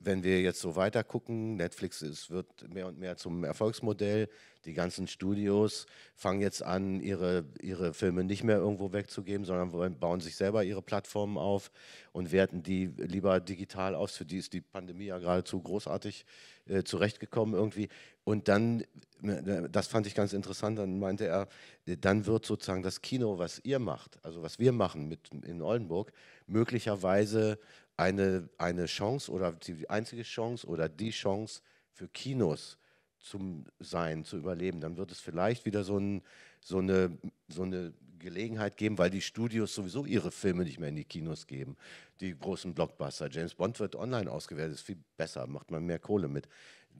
wenn wir jetzt so weiter gucken, Netflix ist, wird mehr und mehr zum Erfolgsmodell. Die ganzen Studios fangen jetzt an, ihre, ihre Filme nicht mehr irgendwo wegzugeben, sondern bauen sich selber ihre Plattformen auf und werten die lieber digital aus. Für die ist die Pandemie ja geradezu großartig äh, zurechtgekommen irgendwie. Und dann, äh, das fand ich ganz interessant, dann meinte er, äh, dann wird sozusagen das Kino, was ihr macht, also was wir machen mit, in Oldenburg, möglicherweise eine, eine Chance oder die einzige Chance oder die Chance für Kinos zu Sein, zu überleben. Dann wird es vielleicht wieder so, ein, so, eine, so eine Gelegenheit geben, weil die Studios sowieso ihre Filme nicht mehr in die Kinos geben. Die großen Blockbuster. James Bond wird online ausgewählt, ist viel besser, macht man mehr Kohle mit.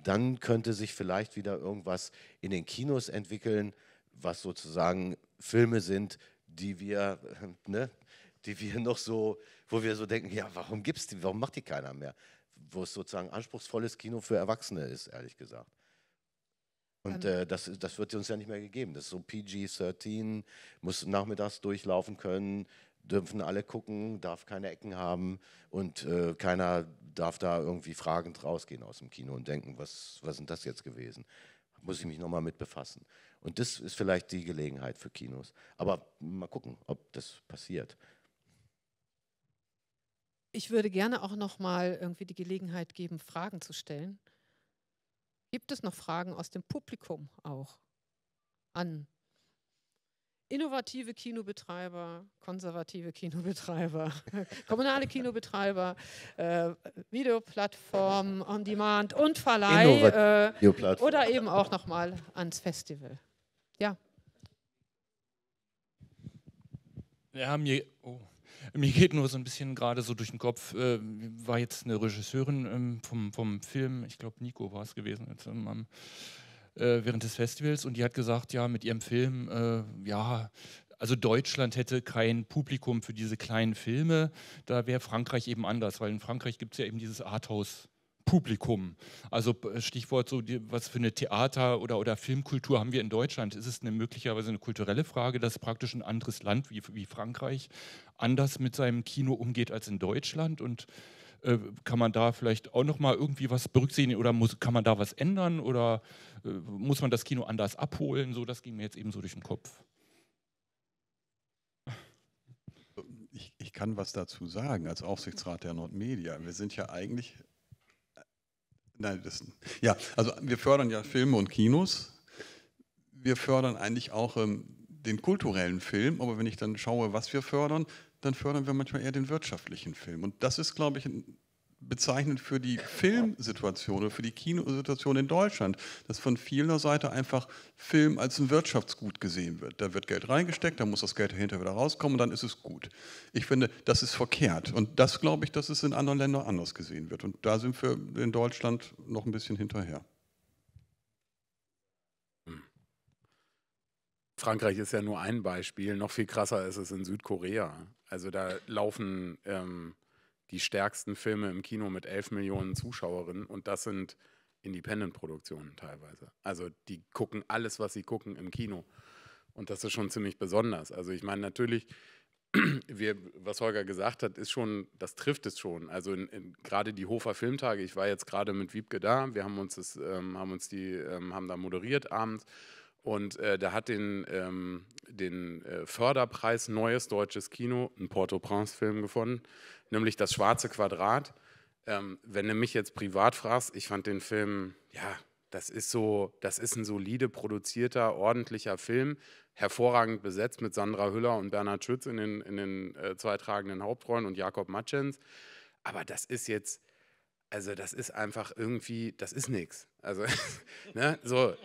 Dann könnte sich vielleicht wieder irgendwas in den Kinos entwickeln, was sozusagen Filme sind, die wir, ne, die wir noch so wo wir so denken, ja, warum gibt's die, warum macht die keiner mehr? Wo es sozusagen anspruchsvolles Kino für Erwachsene ist, ehrlich gesagt. Und ähm, äh, das, das wird uns ja nicht mehr gegeben. Das ist so PG-13, muss nachmittags durchlaufen können, dürfen alle gucken, darf keine Ecken haben und äh, keiner darf da irgendwie fragend rausgehen aus dem Kino und denken, was, was ist das jetzt gewesen? Muss ich mich nochmal mit befassen. Und das ist vielleicht die Gelegenheit für Kinos. Aber mal gucken, ob das passiert. Ich würde gerne auch noch mal irgendwie die Gelegenheit geben, Fragen zu stellen. Gibt es noch Fragen aus dem Publikum auch an innovative Kinobetreiber, konservative Kinobetreiber, kommunale Kinobetreiber, äh, Videoplattformen, On-Demand und Verleih äh, oder eben auch nochmal ans Festival. Ja. Ja, mir, oh, mir geht nur so ein bisschen gerade so durch den Kopf, äh, war jetzt eine Regisseurin ähm, vom, vom Film, ich glaube Nico war es gewesen, jetzt, ähm, äh, während des Festivals und die hat gesagt, ja, mit ihrem Film, äh, ja, also Deutschland hätte kein Publikum für diese kleinen Filme, da wäre Frankreich eben anders, weil in Frankreich gibt es ja eben dieses Arthouse. Publikum. Also äh, Stichwort so, die, was für eine Theater- oder, oder Filmkultur haben wir in Deutschland? Ist es eine, möglicherweise eine kulturelle Frage, dass praktisch ein anderes Land wie, wie Frankreich anders mit seinem Kino umgeht als in Deutschland? Und äh, kann man da vielleicht auch nochmal irgendwie was berücksichtigen oder muss, kann man da was ändern oder äh, muss man das Kino anders abholen? So, das ging mir jetzt eben so durch den Kopf. Ich, ich, kann was dazu sagen als Aufsichtsrat der Nordmedia. Wir sind ja eigentlich Nein, das, ja, also wir fördern ja Filme und Kinos. Wir fördern eigentlich auch ähm, den kulturellen Film, aber wenn ich dann schaue, was wir fördern, dann fördern wir manchmal eher den wirtschaftlichen Film. Und das ist, glaube ich, ein bezeichnend für die Filmsituation oder für die Kinosituation in Deutschland, dass von vieler Seite einfach Film als ein Wirtschaftsgut gesehen wird. Da wird Geld reingesteckt, da muss das Geld dahinter wieder rauskommen und dann ist es gut. Ich finde, das ist verkehrt und das glaube ich, dass es in anderen Ländern anders gesehen wird und da sind wir in Deutschland noch ein bisschen hinterher. Frankreich ist ja nur ein Beispiel, noch viel krasser ist es in Südkorea. Also da laufen... Ähm die stärksten Filme im Kino mit 11 Millionen Zuschauerinnen und das sind Independent-Produktionen teilweise. Also die gucken alles, was sie gucken im Kino. Und das ist schon ziemlich besonders. Also ich meine natürlich, wir, was Holger gesagt hat, ist schon, das trifft es schon. Also gerade die Hofer Filmtage, ich war jetzt gerade mit Wiebke da, wir haben uns das, ähm, haben uns die, ähm, haben da moderiert abends und äh, der hat den, ähm, den äh, Förderpreis Neues Deutsches Kino, ein Port-au-Prince-Film gefunden, nämlich Das Schwarze Quadrat. Ähm, wenn du mich jetzt privat fragst, ich fand den Film, ja, das ist so, das ist ein solide produzierter, ordentlicher Film, hervorragend besetzt mit Sandra Hüller und Bernhard Schütz in den, in den äh, zwei tragenden Hauptrollen und Jakob Matschens. Aber das ist jetzt, also das ist einfach irgendwie, das ist nichts. Also, ne, so.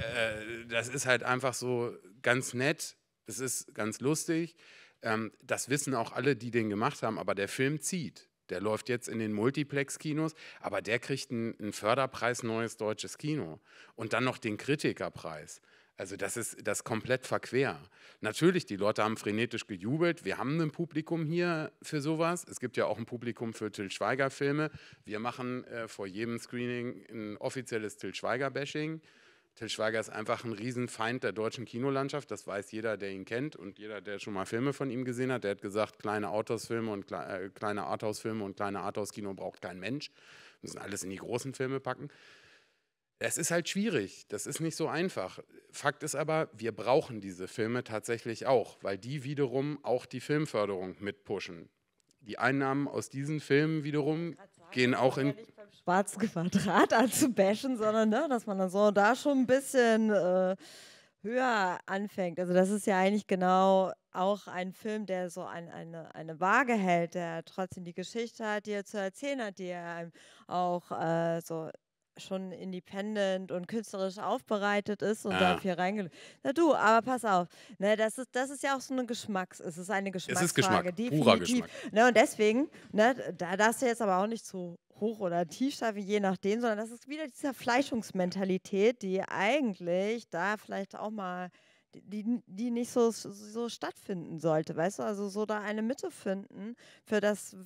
Äh, das ist halt einfach so ganz nett, es ist ganz lustig. Ähm, das wissen auch alle, die den gemacht haben, aber der Film zieht. Der läuft jetzt in den Multiplex-Kinos, aber der kriegt einen, einen Förderpreis Neues Deutsches Kino und dann noch den Kritikerpreis. Also das ist das komplett verquer. Natürlich, die Leute haben frenetisch gejubelt. Wir haben ein Publikum hier für sowas. Es gibt ja auch ein Publikum für Till Schweiger-Filme. Wir machen äh, vor jedem Screening ein offizielles Till Schweiger-Bashing. Till Schweiger ist einfach ein Riesenfeind der deutschen Kinolandschaft. Das weiß jeder, der ihn kennt und jeder, der schon mal Filme von ihm gesehen hat. Der hat gesagt, kleine Autosfilme und äh, kleine Arthouse-Filme und kleine Arthouse-Kino braucht kein Mensch. Wir müssen alles in die großen Filme packen. Es ist halt schwierig. Das ist nicht so einfach. Fakt ist aber, wir brauchen diese Filme tatsächlich auch, weil die wiederum auch die Filmförderung mitpushen. Die Einnahmen aus diesen Filmen wiederum gehen auch in schwarzen Quadrat anzubashen, sondern ne, dass man dann so da schon ein bisschen äh, höher anfängt. Also das ist ja eigentlich genau auch ein Film, der so ein, eine, eine Waage hält, der trotzdem die Geschichte hat, die er zu erzählen hat, die er auch äh, so schon independent und künstlerisch aufbereitet ist und ah. dafür reingelegt. Na du, aber pass auf, ne, das, ist, das ist ja auch so eine Geschmacks, es ist eine Geschmacksfrage. Es ist Geschmack, definitiv. purer Geschmack. Ne, und deswegen, ne, da darfst du jetzt aber auch nicht zu hoch oder tief schaffen, je nachdem, sondern das ist wieder diese Fleischungsmentalität, die eigentlich da vielleicht auch mal die, die nicht so, so stattfinden sollte, weißt du? Also so da eine Mitte finden für das,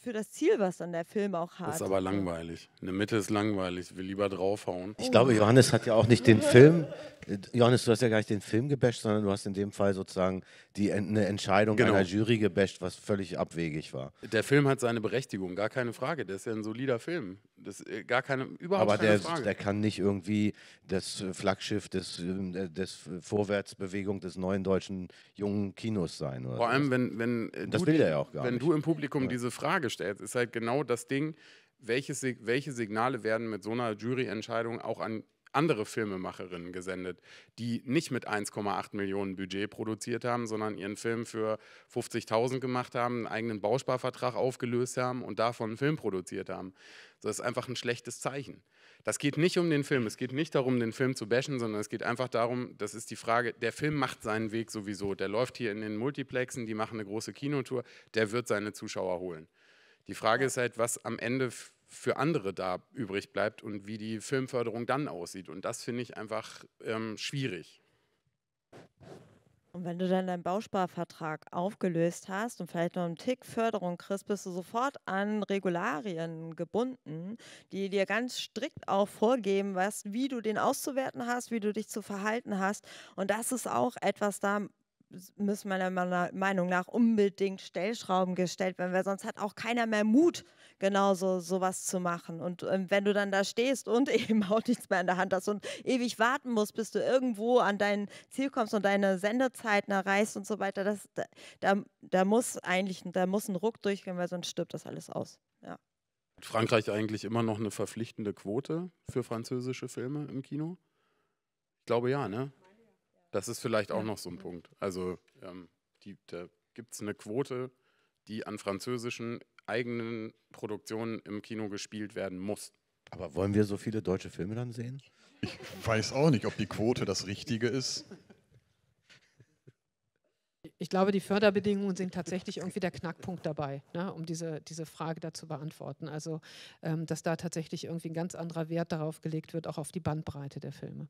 für das Ziel, was dann der Film auch hat. Das ist aber langweilig. Eine Mitte ist langweilig. Ich will lieber draufhauen. Ich glaube, oh. Johannes hat ja auch nicht den Film, äh, Johannes, du hast ja gar nicht den Film gebasht, sondern du hast in dem Fall sozusagen die, eine Entscheidung genau. einer Jury gebasht, was völlig abwegig war. Der Film hat seine Berechtigung, gar keine Frage. Der ist ja ein solider Film. Das äh, gar keine, überhaupt Aber keine der, Frage. der kann nicht irgendwie das Flaggschiff des, äh, des Vorwärts Aufwärtsbewegung des neuen deutschen jungen Kinos sein. Vor allem, wenn, wenn, äh, das du, will er ja auch gar wenn nicht. du im Publikum ja. diese Frage stellst, ist halt genau das Ding, welche, welche Signale werden mit so einer Juryentscheidung auch an andere Filmemacherinnen gesendet, die nicht mit 1,8 Millionen Budget produziert haben, sondern ihren Film für 50.000 gemacht haben, einen eigenen Bausparvertrag aufgelöst haben und davon einen Film produziert haben. Das ist einfach ein schlechtes Zeichen. Das geht nicht um den Film. Es geht nicht darum, den Film zu bashen, sondern es geht einfach darum, das ist die Frage, der Film macht seinen Weg sowieso. Der läuft hier in den Multiplexen, die machen eine große Kinotour, der wird seine Zuschauer holen. Die Frage ist halt, was am Ende für andere da übrig bleibt und wie die Filmförderung dann aussieht. Und das finde ich einfach ähm, schwierig. Und wenn du dann deinen Bausparvertrag aufgelöst hast und vielleicht noch einen Tick Förderung kriegst, bist du sofort an Regularien gebunden, die dir ganz strikt auch vorgeben, was, wie du den auszuwerten hast, wie du dich zu verhalten hast. Und das ist auch etwas, da müssen meiner Meinung nach unbedingt Stellschrauben gestellt werden, weil sonst hat auch keiner mehr Mut, genauso sowas zu machen. Und ähm, wenn du dann da stehst und eben auch nichts mehr in der Hand hast und ewig warten musst, bis du irgendwo an dein Ziel kommst und deine Sendezeiten erreichst und so weiter, das, da, da, da muss eigentlich, da muss ein Ruck durchgehen, weil sonst stirbt das alles aus. Ja. Frankreich eigentlich immer noch eine verpflichtende Quote für französische Filme im Kino? Ich glaube ja, ne? Das ist vielleicht auch ja. noch so ein Punkt. Also ähm, die, da gibt es eine Quote, die an französischen eigenen Produktionen im Kino gespielt werden muss. Aber wollen wir so viele deutsche Filme dann sehen? Ich weiß auch nicht, ob die Quote das Richtige ist. Ich glaube, die Förderbedingungen sind tatsächlich irgendwie der Knackpunkt dabei, ne, um diese, diese Frage zu beantworten. Also, ähm, dass da tatsächlich irgendwie ein ganz anderer Wert darauf gelegt wird, auch auf die Bandbreite der Filme.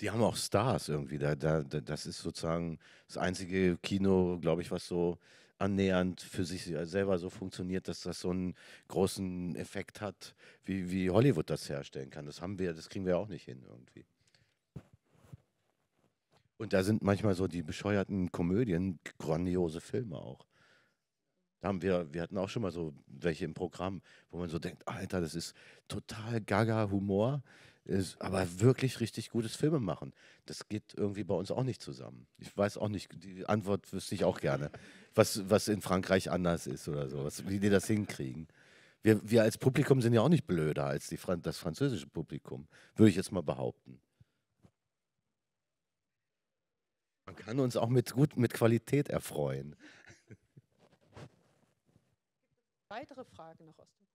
Die haben auch Stars irgendwie. Da, da, das ist sozusagen das einzige Kino, glaube ich, was so annähernd für sich selber so funktioniert, dass das so einen großen Effekt hat, wie, wie Hollywood das herstellen kann. Das haben wir, das kriegen wir auch nicht hin irgendwie. Und da sind manchmal so die bescheuerten Komödien grandiose Filme auch. Da haben wir, wir hatten auch schon mal so welche im Programm, wo man so denkt, Alter, das ist total gaga Humor, ist aber wirklich richtig gutes Filme machen. Das geht irgendwie bei uns auch nicht zusammen. Ich weiß auch nicht, die Antwort wüsste ich auch gerne. Was, was in Frankreich anders ist oder so, was, wie die das hinkriegen. Wir, wir als Publikum sind ja auch nicht blöder als die, das französische Publikum, würde ich jetzt mal behaupten. Man kann uns auch mit, gut mit Qualität erfreuen. Weitere Fragen noch aus dem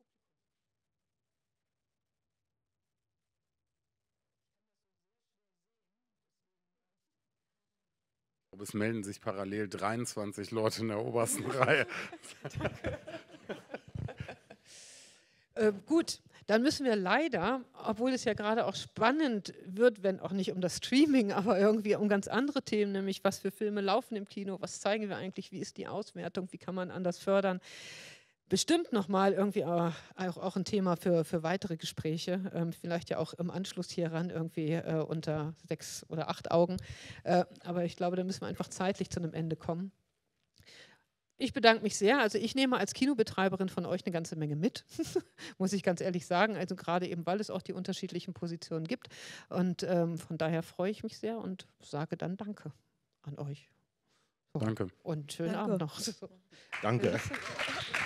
Es melden sich parallel 23 Leute in der obersten Reihe. äh, gut, dann müssen wir leider, obwohl es ja gerade auch spannend wird, wenn auch nicht um das Streaming, aber irgendwie um ganz andere Themen, nämlich was für Filme laufen im Kino, was zeigen wir eigentlich, wie ist die Auswertung, wie kann man anders fördern, bestimmt nochmal irgendwie äh, auch, auch ein Thema für, für weitere Gespräche, ähm, vielleicht ja auch im Anschluss hieran irgendwie äh, unter sechs oder acht Augen. Äh, aber ich glaube, da müssen wir einfach zeitlich zu einem Ende kommen. Ich bedanke mich sehr. Also ich nehme als Kinobetreiberin von euch eine ganze Menge mit, muss ich ganz ehrlich sagen. Also gerade eben, weil es auch die unterschiedlichen Positionen gibt. Und ähm, von daher freue ich mich sehr und sage dann Danke an euch. Danke. Und schönen Danke. Abend noch. Danke.